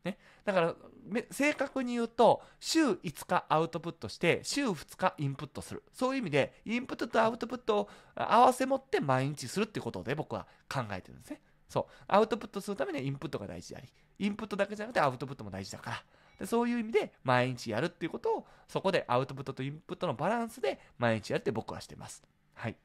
ね、だから正確に言うと週5日アウトプットして週2日インプットするそういう意味でインプットとアウトプットを合わせ持って毎日するっていうことで僕は考えてるんですねそうアウトプットするためにはインプットが大事でありインプットだけじゃなくてアウトプットも大事だからでそういう意味で毎日やるっていうことをそこでアウトプットとインプットのバランスで毎日やるって僕はしてますはい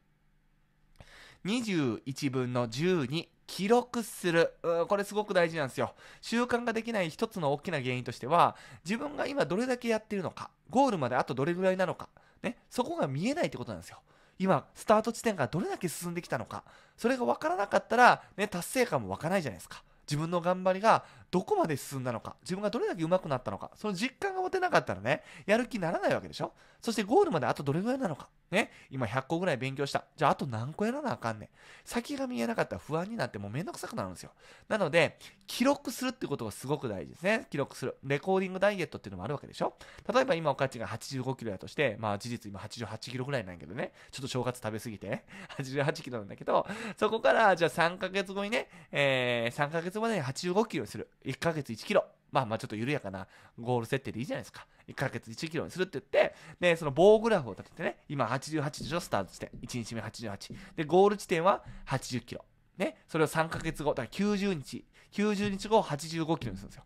21分の12記録する。これすごく大事なんですよ。習慣ができない一つの大きな原因としては、自分が今どれだけやってるのか、ゴールまであとどれぐらいなのか、ね、そこが見えないってことなんですよ。今、スタート地点からどれだけ進んできたのか、それが分からなかったら、ね、達成感も湧かないじゃないですか。自分の頑張りがどこまで進んだのか自分がどれだけ上手くなったのかその実感が持てなかったらねやる気にならないわけでしょそしてゴールまであとどれぐらいなのかね今100個ぐらい勉強したじゃああと何個やらなあかんねん先が見えなかったら不安になってもうめんどくさくなるんですよなので記録するってことがすごく大事ですね記録するレコーディングダイエットっていうのもあるわけでしょ例えば今お価ちが85キロやとしてまあ事実今88キロぐらいなんやけどねちょっと正月食べ過ぎて、ね、88 キロなんだけどそこからじゃあ3ヶ月後にね、えー、3ヶ月後までに85キロにする1ヶ月1キロまあまあちょっと緩やかなゴール設定でいいじゃないですか。1ヶ月1キロにするって言って、で、その棒グラフを立ててね、今88でしょ、スタート地点。1日目88。で、ゴール地点は80キロ。ね、それを3ヶ月後、だから90日。90日後85キロにするんですよ。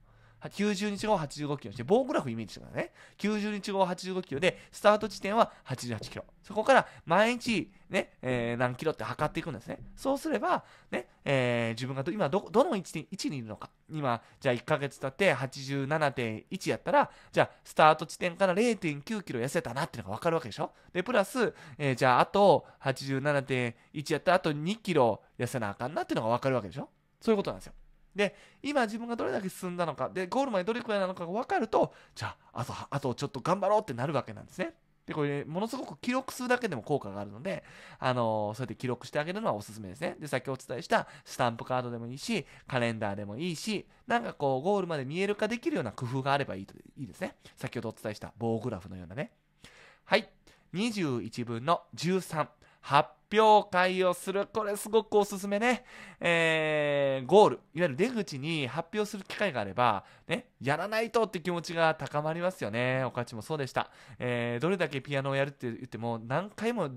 90日後85キロして、棒グラフイメージしてくださいね。90日後85キロで、スタート地点は88キロ。そこから毎日、ね、えー、何キロって測っていくんですね。そうすれば、ね、えー、自分が今ど、どの位置に位置にいるのか。今、じゃあ1ヶ月経って87.1やったら、じゃあスタート地点から0.9キロ痩せたなっていうのがわかるわけでしょで、プラス、えー、じゃああと87.1やったらあと2キロ痩せなあかんなっていうのがわかるわけでしょそういうことなんですよ。で、今自分がどれだけ進んだのか、で、ゴールまでどれくらいなのかが分かると、じゃあ、あと、あとちょっと頑張ろうってなるわけなんですね。で、これ、ものすごく記録するだけでも効果があるので、あのー、そうやって記録してあげるのはおすすめですね。で、さっきお伝えしたスタンプカードでもいいし、カレンダーでもいいし、なんかこう、ゴールまで見える化できるような工夫があればいいと、いいですね。先ほどお伝えした棒グラフのようなね。はい。21分の13。発表会をする。これすごくおすすめね。えー、ゴール、いわゆる出口に発表する機会があれば、ね、やらないとって気持ちが高まりますよね。おかちもそうでした。えー、どれだけピアノをやるって言っても、何回も、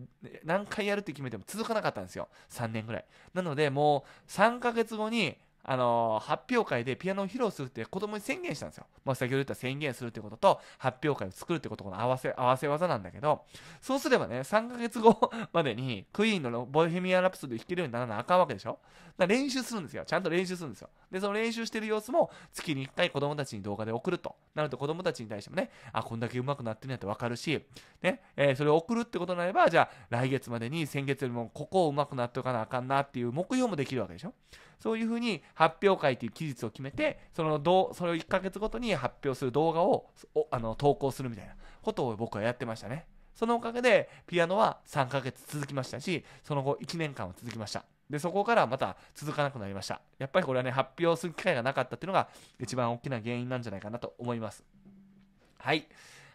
何回やるって決めても続かなかったんですよ。3年ぐらい。なので、もう3ヶ月後に、あのー、発表会でピアノを披露するって子供に宣言したんですよ。まあ、先ほど言った宣言するってことと発表会を作るってことの合わせ、合わせ技なんだけど、そうすればね、3ヶ月後までにクイーンのボヘミアン・ラプソディ弾けるようにならなあかんわけでしょ。だから練習するんですよ。ちゃんと練習するんですよ。で、その練習してる様子も月に1回子供たちに動画で送ると。なると子供たちに対してもね、あ、こんだけ上手くなってるんやってわかるし、ね、えー、それを送るってことになれば、じゃあ来月までに先月よりもここを上手くなっておかなあかんなっていう目標もできるわけでしょ。そういうふうに発表会っていう期日を決めて、そのどそれを1ヶ月ごとに発表する動画をあの投稿するみたいなことを僕はやってましたね。そのおかげでピアノは3ヶ月続きましたし、その後1年間は続きました。でそこからまた続かなくなりましたやっぱりこれはね発表する機会がなかったっていうのが一番大きな原因なんじゃないかなと思いますはい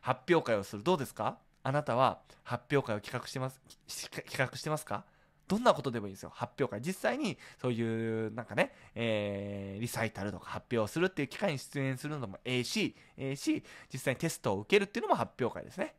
発表会をするどうですかあなたは発表会を企画してます企画してますかどんなことでもいいんですよ発表会実際にそういうなんかね、えー、リサイタルとか発表するっていう機会に出演するのもええしええし実際にテストを受けるっていうのも発表会ですね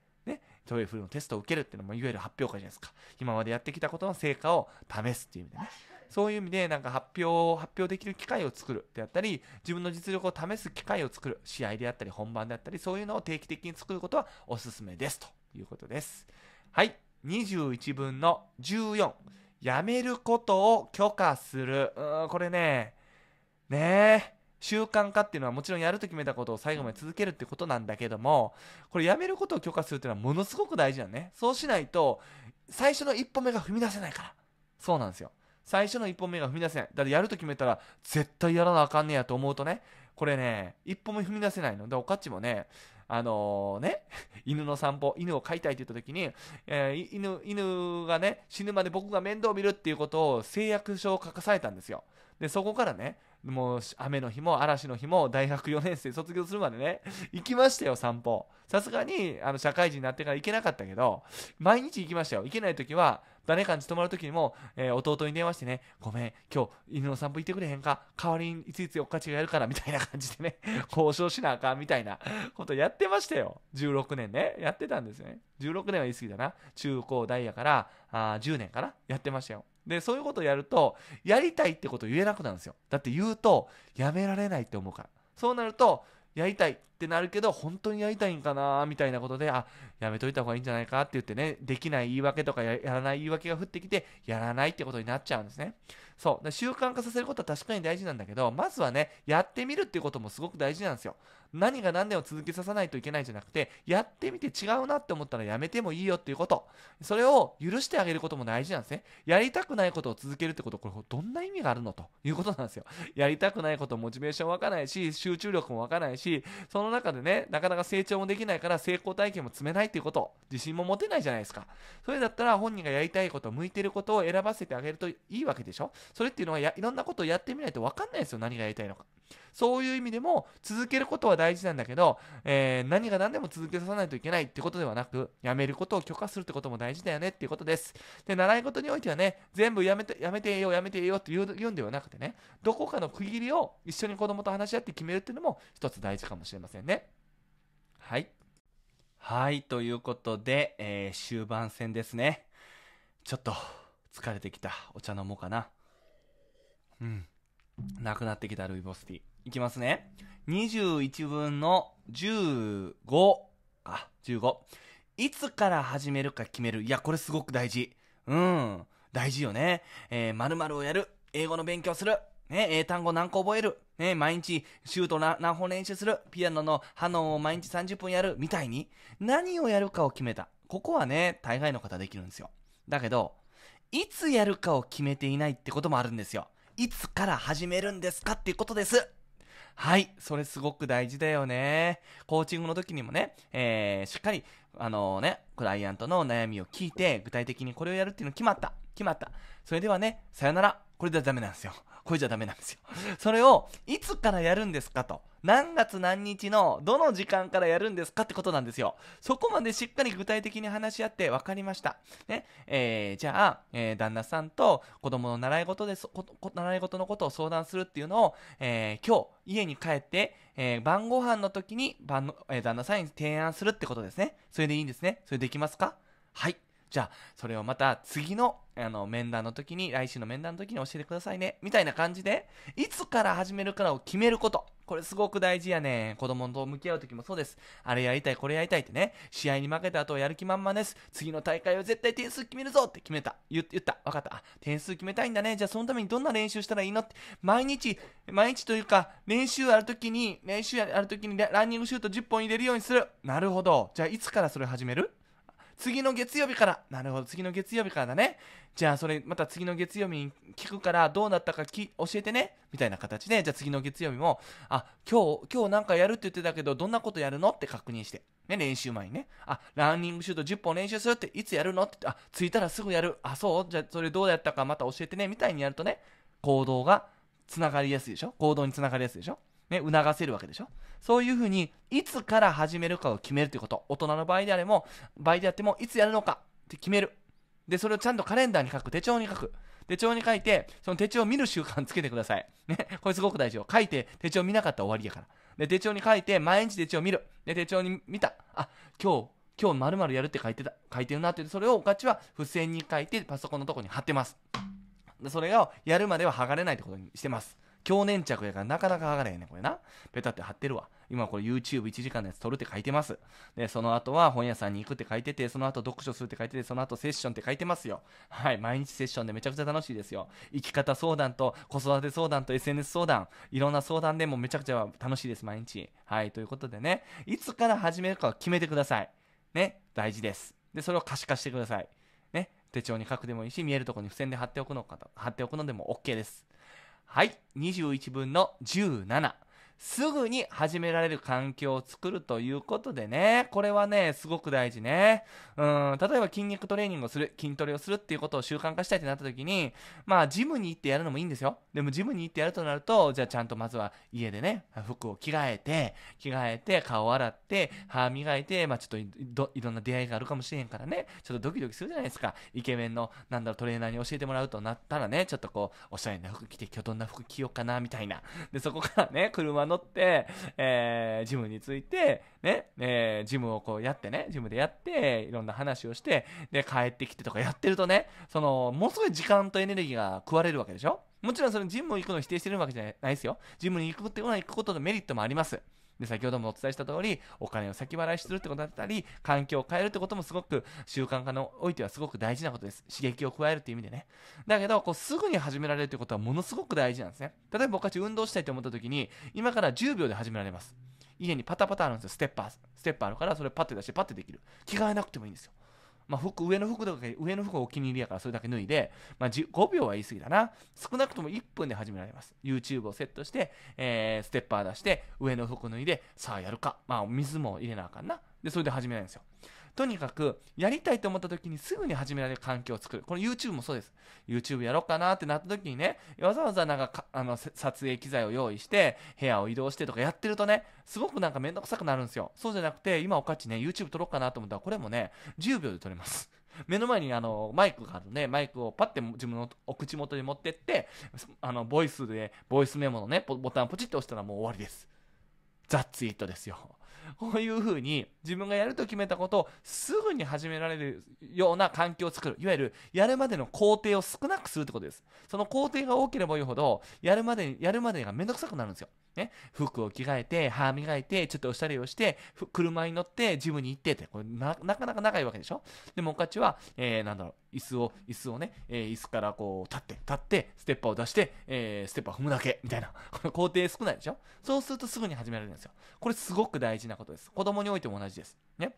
トイフルのテストを受けるっていうのもいわゆる発表会じゃないですか今までやってきたことの成果を試すっていう意味でねそういう意味でなんか発表を発表できる機会を作るであったり自分の実力を試す機会を作る試合であったり本番であったりそういうのを定期的に作ることはおすすめですということですはい21分の14やめることを許可するこれねねえ習慣化っていうのはもちろんやると決めたことを最後まで続けるってことなんだけどもこれやめることを許可するっていうのはものすごく大事だねそうしないと最初の一歩目が踏み出せないからそうなんですよ最初の一歩目が踏み出せないだってやると決めたら絶対やらなあかんねやと思うとねこれね一歩目踏み出せないのでおかっちもねあのー、ね、犬の散歩、犬を飼いたいって言った時に、えー、犬、犬がね、死ぬまで僕が面倒を見るっていうことを誓約書を書かされたんですよ。で、そこからね、もう雨の日も嵐の日も大学4年生卒業するまでね、行きましたよ、散歩。さすがにあの社会人になってから行けなかったけど、毎日行きましたよ。行けない時は、誰かに泊まる時にも、えー、弟に電話してね、ごめん、今日犬の散歩行ってくれへんか代わりにいついつおっかちがやるからみたいな感じでね、交渉しなあかんみたいなことやってましたよ。16年ね、やってたんですよね。16年は言い過ぎだな。中高大やから、あ10年かな、やってましたよ。でそういうことをやるとやりたいってことを言えなくなるんですよだって言うとやめられないって思うからそうなるとやりたいってなるけど本当にやりたいんかなみたいなことであやめといた方がいいんじゃないかって言ってねできない言い訳とかやらない言い訳が降ってきてやらないってことになっちゃうんですねそう習慣化させることは確かに大事なんだけどまずはねやってみるっていうこともすごく大事なんですよ何が何でも続けさせないといけないじゃなくて、やってみて違うなって思ったらやめてもいいよっていうこと。それを許してあげることも大事なんですね。やりたくないことを続けるってこと、これどんな意味があるのということなんですよ。やりたくないこと、モチベーション湧かないし、集中力も湧かないし、その中でね、なかなか成長もできないから成功体験も積めないっていうこと、自信も持てないじゃないですか。それだったら本人がやりたいこと、向いてることを選ばせてあげるといいわけでしょそれっていうのはいろんなことをやってみないと分かんないですよ、何がやりたいのか。そういう意味でも続けることは大事なんだけど、えー、何が何でも続けさせないといけないってことではなく、やめることを許可するってことも大事だよねっていうことです。で、習い事においてはね、全部やめて、やめてよ、やめてよって言うんではなくてね、どこかの区切りを一緒に子供と話し合って決めるっていうのも一つ大事かもしれませんね。はい。はい、ということで、えー、終盤戦ですね。ちょっと疲れてきた。お茶飲もうかな。うん。なくなってきたルイボスティー。いきますね。21分の15。あ、15。いつから始めるか決める。いや、これすごく大事。うん。大事よね。えー、〇〇をやる。英語の勉強する。ね、英単語何個覚える。ね、毎日シュート何本練習する。ピアノのハノンを毎日30分やる。みたいに。何をやるかを決めた。ここはね、大概の方できるんですよ。だけど、いつやるかを決めていないってこともあるんですよ。いつから始めるんですかっていうことです。はい。それすごく大事だよね。コーチングの時にもね、えー、しっかり、あのー、ね、クライアントの悩みを聞いて、具体的にこれをやるっていうの決まった。決まった。それではね、さよなら。これではダメなんですよ。これじゃダメなんですよ。それを、いつからやるんですかと。何月何日のどの時間からやるんですかってことなんですよ。そこまでしっかり具体的に話し合って分かりました。ね。えー、じゃあ、えー、旦那さんと子供の習い事です、習い事のことを相談するっていうのを、えー、今日家に帰って、えー、晩ご飯の時に晩の、えー、旦那さんに提案するってことですね。それでいいんですね。それできますかはい。じゃあ、それをまた次の、あの、面談の時に、来週の面談の時に教えてくださいね。みたいな感じで、いつから始めるかを決めること。これすごく大事やね。子供と向き合う時もそうです。あれやりたい、これやりたいってね。試合に負けた後はやる気満々です。次の大会は絶対点数決めるぞって決めた。言った。分かった。あ、点数決めたいんだね。じゃあそのためにどんな練習したらいいのって。毎日、毎日というか、練習ある時に、練習ある時にランニングシュート10本入れるようにする。なるほど。じゃあいつからそれ始める次の月曜日から。なるほど、次の月曜日からだね。じゃあ、それ、また次の月曜日に聞くから、どうなったかき教えてね。みたいな形で、じゃあ次の月曜日も、あ、今日、今日なんかやるって言ってたけど、どんなことやるのって確認して。ね、練習前にね。あ、ランニングシュート10本練習するって、いつやるのって、あ、着いたらすぐやる。あ、そうじゃあ、それどうやったかまた教えてね。みたいにやるとね、行動がつながりやすいでしょ行動につながりやすいでしょね、促せるわけでしょそういうふうに、いつから始めるかを決めるということ。大人の場合であれも、場合であっても、いつやるのかって決める。で、それをちゃんとカレンダーに書く、手帳に書く。手帳に書いて、その手帳を見る習慣つけてください。ね。これすごく大事よ。書いて、手帳見なかったら終わりやから。で、手帳に書いて、毎日手帳見る。で、手帳に見た。あ、今日、今日〇〇やるって書いてた、書いてるなってそれをおかちは付箋に書いて、パソコンのとこに貼ってます。で、それをやるまでは剥がれないってことにしてます。強粘着やからなかなか剥がれへんねん、これな。ペタって貼ってるわ。今これ YouTube1 時間のやつ撮るって書いてます。で、その後は本屋さんに行くって書いてて、その後読書するって書いてて、その後セッションって書いてますよ。はい、毎日セッションでめちゃくちゃ楽しいですよ。生き方相談と子育て相談と SNS 相談、いろんな相談でもめちゃくちゃ楽しいです、毎日。はい、ということでね、いつから始めるかを決めてください。ね、大事です。で、それを可視化してください。ね、手帳に書くでもいいし、見えるところに付箋で貼っておくのか貼っておくのでも OK です。はい21分の17すぐに始められる環境を作るということでね、これはね、すごく大事ね。うん、例えば筋肉トレーニングをする、筋トレをするっていうことを習慣化したいってなった時に、まあ、ジムに行ってやるのもいいんですよ。でも、ジムに行ってやるとなると、じゃあちゃんとまずは家でね、服を着替えて、着替えて、顔を洗って、歯磨いて、まあ、ちょっといろんな出会いがあるかもしれへんからね、ちょっとドキドキするじゃないですか。イケメンの、なんだろう、トレーナーに教えてもらうとなったらね、ちょっとこう、おしゃれな服着て、今日どんな服着ようかな、みたいな。で、そこからね、車の乗って、えー、ジムについて、ね、えー、ジムをこうやってね、ジムでやって、いろんな話をして、で、帰ってきてとかやってるとね、その、ものすごい時間とエネルギーが食われるわけでしょもちろんそのジムを行くのを否定してるわけじゃないですよ。ジムに行くっていうのは行くことのメリットもあります。で、先ほどもお伝えした通り、お金を先払いするってことだったり、環境を変えるってこともすごく習慣化においてはすごく大事なことです。刺激を加えるっていう意味でね。だけど、こう、すぐに始められるってことはものすごく大事なんですね。例えば僕たち運動したいと思った時に、今から10秒で始められます。家にパタパタあるんですよ、ステッパー。ステッパーあるから、それパッて出してパッてできる。着替えなくてもいいんですよ。まあ、服上の服だけ上の服がお気に入りやからそれだけ脱いで、まあ、5秒は言い過ぎだな少なくとも1分で始められます YouTube をセットして、えー、ステッパー出して上の服脱いでさあやるか、まあ、水も入れなあかんなでそれで始めないんですよとにかくやりたいと思った時にすぐに始められる環境を作るこの YouTube もそうです YouTube やろうかなってなった時にねわざわざなんかあの撮影機材を用意して部屋を移動してとかやってるとねすごくなんか面倒くさくなるんですよそうじゃなくて今おかちね YouTube 撮ろうかなと思ったらこれもね10秒で撮れます 目の前にあのマイクがあるので、マイクをパッて自分のお口元に持ってって、あのボイスで、ボイスメモのね、ボタンポチッと押したらもう終わりです。ザッツイートですよ。こういうふうに自分がやると決めたことをすぐに始められるような環境を作る。いわゆるやるまでの工程を少なくするってことです。その工程が多ければ多いほど、やるまで、やるまでがめんどくさくなるんですよ。ね、服を着替えて、歯磨いて、ちょっとおしゃれをして、車に乗ってジムに行ってって、これななかなか長いわけでしょで、モかちは、えー、なんだろう、椅子を、椅子をね、えー、椅子からこう立って、立って、ステッパーを出して、えー、ステッパー踏むだけ、みたいな。この工程少ないでしょそうするとすぐに始められるんですよ。これすごく大事なことです。子供においても同じです。ね。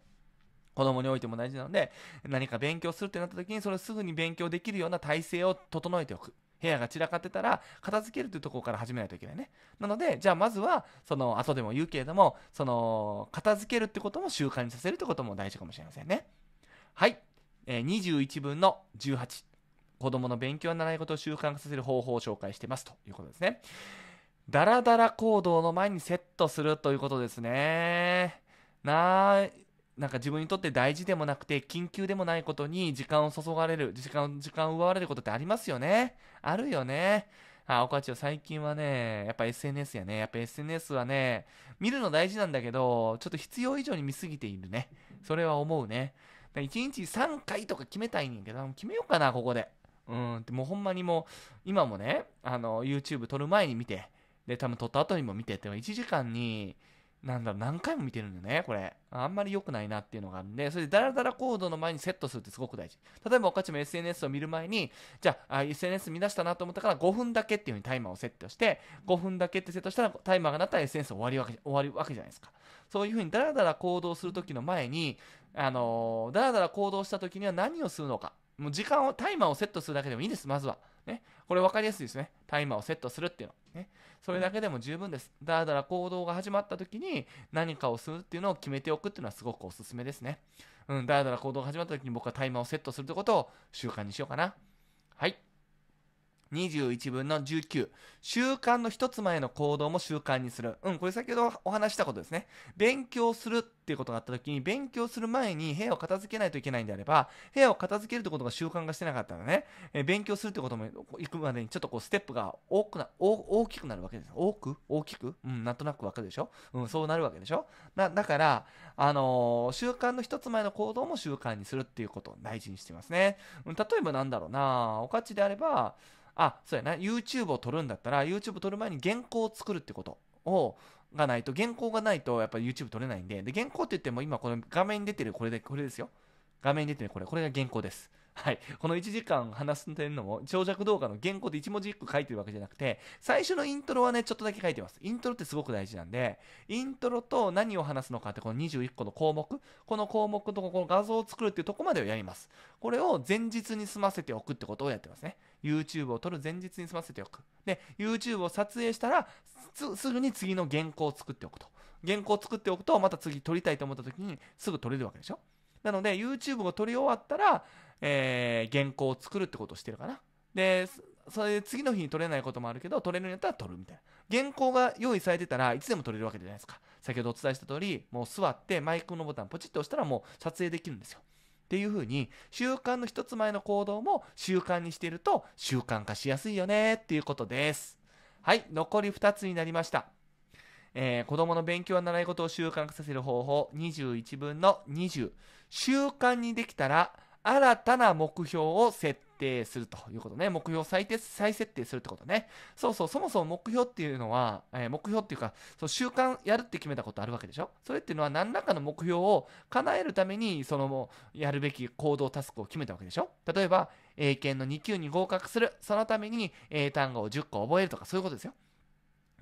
子供においても大事なので、何か勉強するってなった時に、それをすぐに勉強できるような体制を整えておく。部屋が散らかってたら、片付けるというところから始めないといけないね。なので、じゃあまずは、その、後でも言うけれども、その、片付けるってことも習慣にさせるってことも大事かもしれませんね。はい。えー、21分の18。子供の勉強や習い事を習慣化させる方法を紹介してますということですね。ダラダラ行動の前にセットするということですね。ななんか自分にとって大事でもなくて緊急でもないことに時間を注がれる時間時間を奪われることってありますよねあるよねあ、おかちよ、最近はね、やっぱ SNS やね。やっぱ SNS はね、見るの大事なんだけど、ちょっと必要以上に見すぎているね。それは思うね。1日3回とか決めたいんやけど、決めようかな、ここで。うん、もうほんまにもう、今もね、あの、YouTube 撮る前に見て、で、多分撮った後にも見てって、1時間に、なんだろ何回も見てるんだよね、これ。あんまり良くないなっていうのがあるんで、それでダラダラコードの前にセットするってすごく大事。例えば、おかちも SNS を見る前に、じゃあ、SNS 見出したなと思ったから5分だけっていうふうにタイマーをセットして、5分だけってセットしたら、タイマーが鳴ったら SNS 終わりわけ終わるわけじゃないですか。そういうふうにダラダラ行動するときの前に、あのー、ダラダラ行動したときには何をするのか。もう時間を、タイマーをセットするだけでもいいです、まずは。ね、これ分かりやすいですね。タイマーをセットするっていうの。ね、それだけでも十分です。だらだら行動が始まった時に何かをするっていうのを決めておくっていうのはすごくおすすめですね。うん、だらだら行動が始まった時に僕はタイマーをセットするってことを習慣にしようかな。はい。21分の19。習慣の一つ前の行動も習慣にする。うん、これ先ほどお話したことですね。勉強するっていうことがあった時に、勉強する前に部屋を片付けないといけないんであれば、部屋を片付けるってことが習慣化してなかったらね、えー、勉強するってことも行くまでにちょっとこうステップが多くな、大きくなるわけです。多く大きくうん、なんとなくわかるでしょうん、そうなるわけでしょだから、あのー、習慣の一つ前の行動も習慣にするっていうことを大事にしてますね。うん、例えばなんだろうな、おかちであれば、あそうやな YouTube を撮るんだったら YouTube 撮る前に原稿を作るってことをがないと原稿がないとやっぱ YouTube 撮れないんでで原稿って言っても今この画面に出てるこれでこれですよ画面に出てるこれこれが原稿ですはい、この1時間話すてるのも長尺動画の原稿で1文字1個書いてるわけじゃなくて最初のイントロはねちょっとだけ書いてますイントロってすごく大事なんでイントロと何を話すのかってこの21個の項目この項目とこの画像を作るっていうとこまでをやりますこれを前日に済ませておくってことをやってますね YouTube を撮る前日に済ませておくで YouTube を撮影したらすぐに次の原稿を作っておくと原稿を作っておくとまた次撮りたいと思った時にすぐ撮れるわけでしょなので YouTube を撮り終わったらえー、原稿を作るってことをしてるかな。で、それ次の日に取れないこともあるけど、取れるんやったら取るみたいな。原稿が用意されてたらいつでも取れるわけじゃないですか。先ほどお伝えした通り、もう座ってマイクのボタンポチッと押したらもう撮影できるんですよ。っていうふうに、習慣の一つ前の行動も習慣にしていると習慣化しやすいよねっていうことです。はい、残り2つになりました。えー、子供の勉強や習い事を習慣化させる方法21分の20。習慣にできたら新たな目標を設定するということね。目標を再再設定するってことね。そうそう、そもそも目標っていうのは、えー、目標っていうか、そう習慣やるって決めたことあるわけでしょそれっていうのは何らかの目標を叶えるために、そのやるべき行動タスクを決めたわけでしょ例えば、英検の2級に合格する。そのために英単語を10個覚えるとか、そういうことですよ。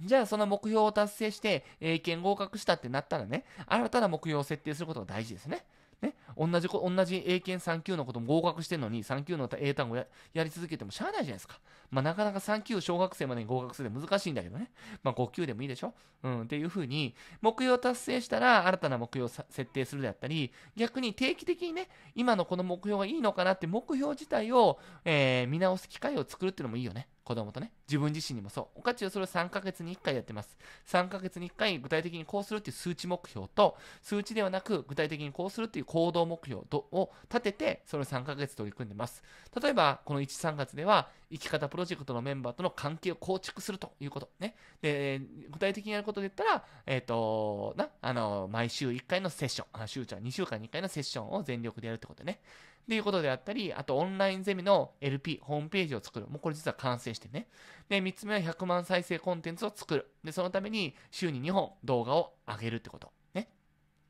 じゃあその目標を達成して英検合格したってなったらね、新たな目標を設定することが大事ですね。ね、同じこ同じ英検3級のことも合格してるのに、3級の英単語やり続けてもしゃあないじゃないですか。まあ、なかなか3級小学生までに合格するの難しいんだけどね。まあ、5級でもいいでしょうん、っていうふうに、目標を達成したら新たな目標を設定するであったり、逆に定期的にね、今のこの目標がいいのかなって目標自体を、えー、見直す機会を作るっていうのもいいよね。子供とね、自分自身にもそう。おかちはそれを3ヶ月に1回やってます。3ヶ月に1回具体的にこうするっていう数値目標と、数値ではなく具体的にこうするっていう行動目標を立てて、それを3ヶ月取り組んでます。例えば、この1、3月では、生き方プロジェクトのメンバーとの関係を構築するということ。ね。で、具体的にやることで言ったら、えっ、ー、と、な、あの、毎週1回のセッション、あ週ちゃん2週間に1回のセッションを全力でやるってことね。っていうことであったり、あとオンラインゼミの LP、ホームページを作る。もうこれ実は完成してね。で、3つ目は100万再生コンテンツを作る。で、そのために週に2本動画を上げるってこと。ね。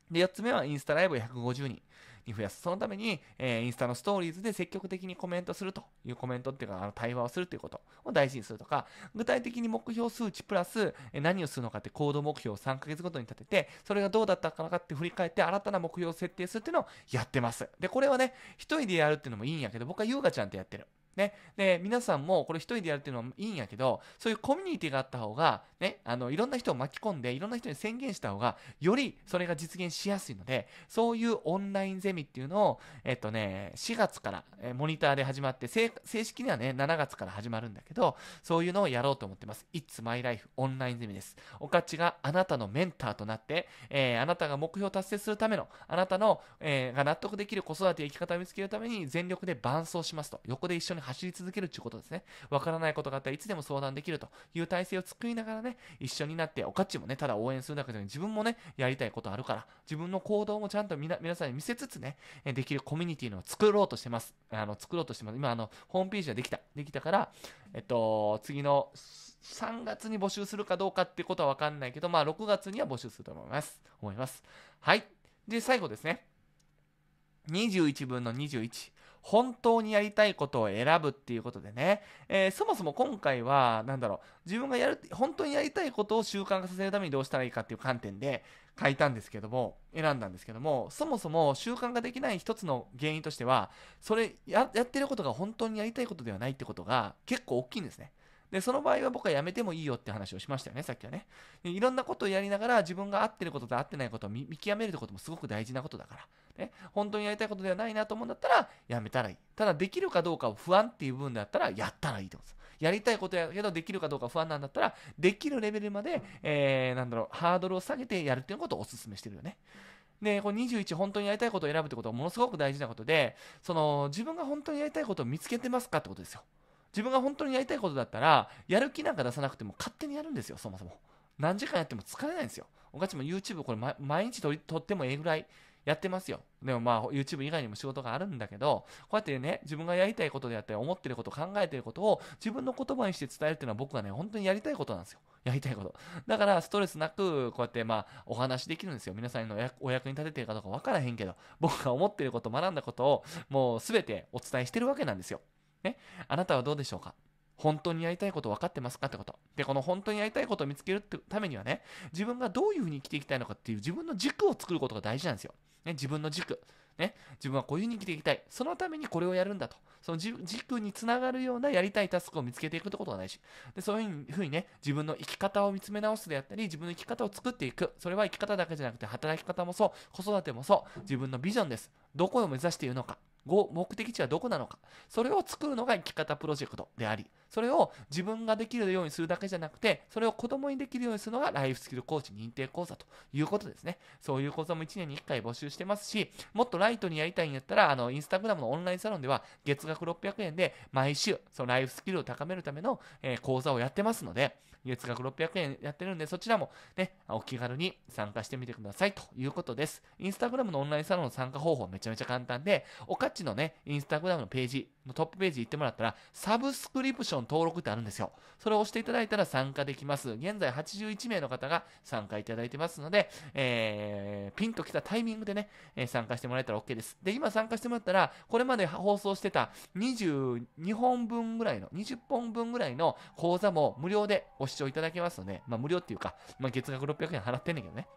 で、4つ目はインスタライブ150人。に増やす。そのために、えー、インスタのストーリーズで積極的にコメントするというコメントっていうか、あの対話をするということを大事にするとか、具体的に目標数値プラス、えー、何をするのかって行動目標を3ヶ月ごとに立てて、それがどうだったかなって振り返って、新たな目標を設定するっていうのをやってます。で、これはね、一人でやるっていうのもいいんやけど、僕は優雅ちゃんとやってる。ね、で皆さんもこれ一人でやるっていうのはいいんやけどそういうコミュニティがあった方が、ね、あのいろんな人を巻き込んでいろんな人に宣言した方がよりそれが実現しやすいのでそういうオンラインゼミっていうのを、えっとね、4月から、えモニターで始まって正式にはね7月から始まるんだけどそういうのをやろうと思ってます It's My Life オンラインゼミですおかちがあなたのメンターとなって、えー、あなたが目標を達成するためのあなたの、えー、が納得できる子育てや生き方を見つけるために全力で伴走しますと横で一緒に走り続けるということですね。わからないことがあったらいつでも相談できるという体制を作りながらね、一緒になって、おかっちもね、ただ応援するだけじゃなくて、自分もね、やりたいことあるから、自分の行動もちゃんと皆さんに見せつつね、できるコミュニティのを作ろうとしてます。あの、作ろうとしてます。今、あの、ホームページはできた。できたから、えっと、次の3月に募集するかどうかってことはわかんないけど、まあ、6月には募集すると思います。思います。はい。で、最後ですね。21分の21。本当にやりたいことを選ぶっていうことでね、えー、そもそも今回は、何だろう、自分がやる、本当にやりたいことを習慣化させるためにどうしたらいいかっていう観点で書いたんですけども、選んだんですけども、そもそも習慣化できない一つの原因としては、それや、やってることが本当にやりたいことではないってことが結構大きいんですね。で、その場合は僕は辞めてもいいよって話をしましたよね、さっきはね。いろんなことをやりながら自分が合ってることと合ってないことを見極めるってこともすごく大事なことだから。ね、本当にやりたいことではないなと思うんだったら、辞めたらいい。ただ、できるかどうかを不安っていう部分だったら、やったらいいってことです。やりたいことやけど、できるかどうか不安なんだったら、できるレベルまで、えー、なんだろう、ハードルを下げてやるっていうことをお勧めしてるよね。で、これ21、本当にやりたいことを選ぶってことはものすごく大事なことで、その、自分が本当にやりたいことを見つけてますかってことですよ。自分が本当にやりたいことだったら、やる気なんか出さなくても勝手にやるんですよ、そもそも。何時間やっても疲れないんですよ。おかちも YouTube これ、ま、毎日撮ってもええぐらいやってますよ。でもまあ YouTube 以外にも仕事があるんだけど、こうやってね、自分がやりたいことであったり、思ってること、考えてることを自分の言葉にして伝えるっていうのは僕がね、本当にやりたいことなんですよ。やりたいこと。だからストレスなく、こうやってまあお話できるんですよ。皆さんのお役に立ててるかどうかわからへんけど、僕が思ってること、学んだことをもう全てお伝えしてるわけなんですよ。ね、あなたはどうでしょうか本当にやりたいこと分かってますかってこと。で、この本当にやりたいことを見つけるってためにはね、自分がどういうふうに生きていきたいのかっていう自分の軸を作ることが大事なんですよ。ね、自分の軸。ね、自分はこういうふうに生きていきたい。そのためにこれをやるんだと。その軸につながるようなやりたいタスクを見つけていくってことが大事。で、そういうふうにね、自分の生き方を見つめ直すであったり、自分の生き方を作っていく。それは生き方だけじゃなくて、働き方もそう、子育てもそう、自分のビジョンです。どこを目指しているのか。5目的地はどこなのかそれを作るのが生き方プロジェクトでありそれを自分ができるようにするだけじゃなくてそれを子供にできるようにするのがライフスキルコーチ認定講座ということですねそういう講座も1年に1回募集してますしもっとライトにやりたいんやったらあのインスタグラムのオンラインサロンでは月額600円で毎週そのライフスキルを高めるための、え講座をやってますので月額600円やってるんで、そちらもね、お気軽に参加してみてくださいということです。インスタグラムのオンラインサロンの参加方法めちゃめちゃ簡単で、おかちのね、インスタグラムのページのトップページ行ってもらったら、サブスクリプション登録ってあるんですよ。それを押していただいたら参加できます。現在81名の方が参加いただいてますので、えー、ピンときたタイミングでね、参加してもらえたら OK です。で、今参加してもらったら、これまで放送してた22本分ぐらいの、20本分ぐらいの講座も無料で教視聴いただけますとね、まあ無料っていうか、まあ月額600円払ってんねんけどね。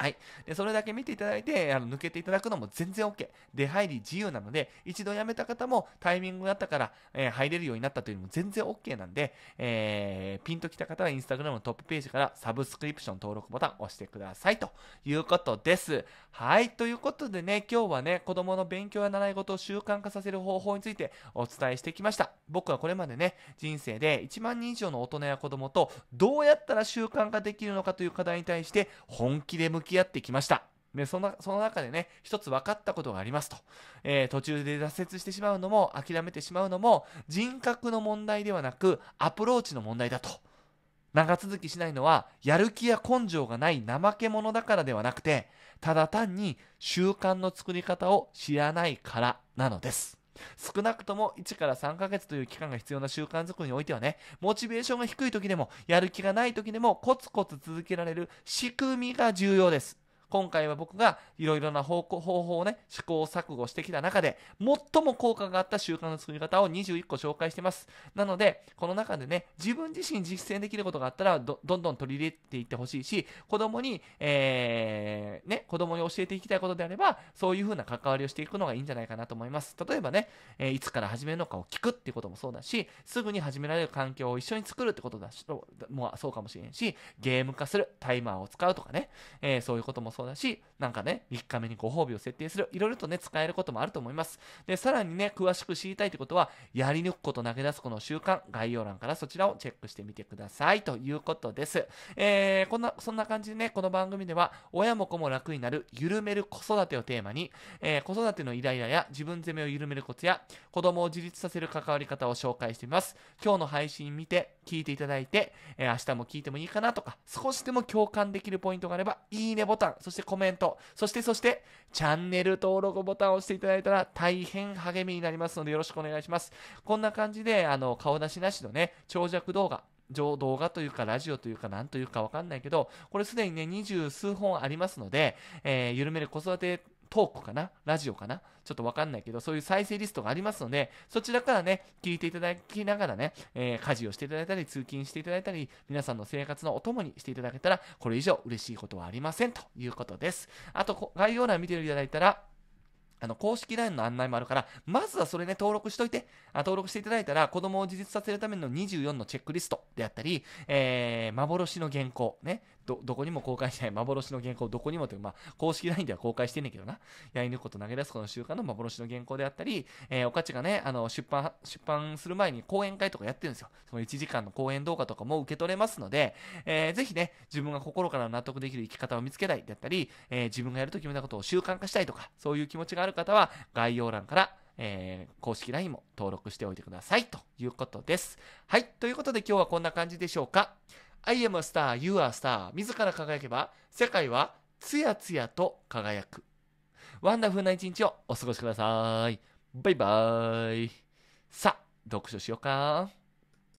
はい。で、それだけ見ていただいて、あの抜けていただくのも全然 OK。出入り自由なので、一度辞めた方もタイミングがあったから、えー、入れるようになったというのも全然 OK なんで、えー、ピンときた方はインスタグラムのトップページからサブスクリプション登録ボタンを押してくださいということです。はい。ということでね、今日はね、子供の勉強や習い事を習慣化させる方法についてお伝えしてきました。僕はこれまでね、人生で1万人以上の大人や子供とどうやったら習慣化できるのかという課題に対して本気で向き付き合ってきました。でそのその中でね、一つ分かったことがありますと、えー、途中で挫折してしまうのも、諦めてしまうのも、人格の問題ではなく、アプローチの問題だと。長続きしないのは、やる気や根性がない怠け者だからではなくて、ただ単に習慣の作り方を知らないからなのです。少なくとも1から3ヶ月という期間が必要な習慣づくりにおいてはね、モチベーションが低い時でも、やる気がない時でも、コツコツ続けられる仕組みが重要です。今回は僕がいろいろな方法をね、試行錯誤してきた中で、最も効果があった習慣の作り方を21個紹介してます。なので、この中でね、自分自身実践できることがあったらど、どんどん取り入れていってほしいし、子供に、えー、ね、子供に教えていきたいことであれば、そういうふうな関わりをしていくのがいいんじゃないかなと思います。例えばね、えー、いつから始めるのかを聞くっていうこともそうだし、すぐに始められる環境を一緒に作るってことだし、もうそうかもしれんし、ゲーム化する、タイマーを使うとかね、えー、そういうこともそうそうだし、なんかね、3日目にご褒美を設定する、いろいろとね、使えることもあると思います。で、さらにね、詳しく知りたいってことは、やり抜くこと投げ出すこの習慣、概要欄からそちらをチェックしてみてくださいということです。えー、こんな、そんな感じでね、この番組では、親も子も楽になる、緩める子育てをテーマに、えー、子育てのイライラや自分責めを緩めるコツや、子供を自立させる関わり方を紹介しています。今日の配信見て、聞いていただいて、えー、明日も聞いてもいいかなとか、少しでも共感できるポイントがあれば、いいねボタン、そしてコメント、そしてそして、チャンネル登録ボタンを押していただいたら大変励みになりますのでよろしくお願いします。こんな感じで、あの、顔出しなしのね、長尺動画、上動画というかラジオというか何というかわかんないけど、これすでにね、二十数本ありますので、えー、緩める子育てトークかなラジオかなちょっとわかんないけど、そういう再生リストがありますので、そちらからね、聞いていただきながらね、えー、家事をしていただいたり、通勤していただいたり、皆さんの生活のお供にしていただけたら、これ以上嬉しいことはありませんということです。あと、概要欄見ていただいたら、あの、公式 LINE の案内もあるから、まずはそれね、登録しといて、あ登録していただいたら、子供を自立させるための24のチェックリストであったり、えー、幻の原稿、ね、ど、どこにも公開しない幻の原稿、どこにもという、まあ、公式 LINE では公開してんねんけどな。やり抜くこと投げ出すこの習慣の幻の原稿であったり、えー、おかちがね、あの、出版、出版する前に講演会とかやってるんですよ。その1時間の講演動画とかも受け取れますので、えー、ぜひね、自分が心から納得できる生き方を見つけたいだったり、えー、自分がやると決めたことを習慣化したいとか、そういう気持ちがある方は、概要欄から、えー、公式 LINE も登録しておいてください。ということです。はい。ということで今日はこんな感じでしょうか。I am a star, you are a star 自ら輝けば世界はつやつやと輝くワンダフルな一日をお過ごしくださいバイバイさあ読書しようか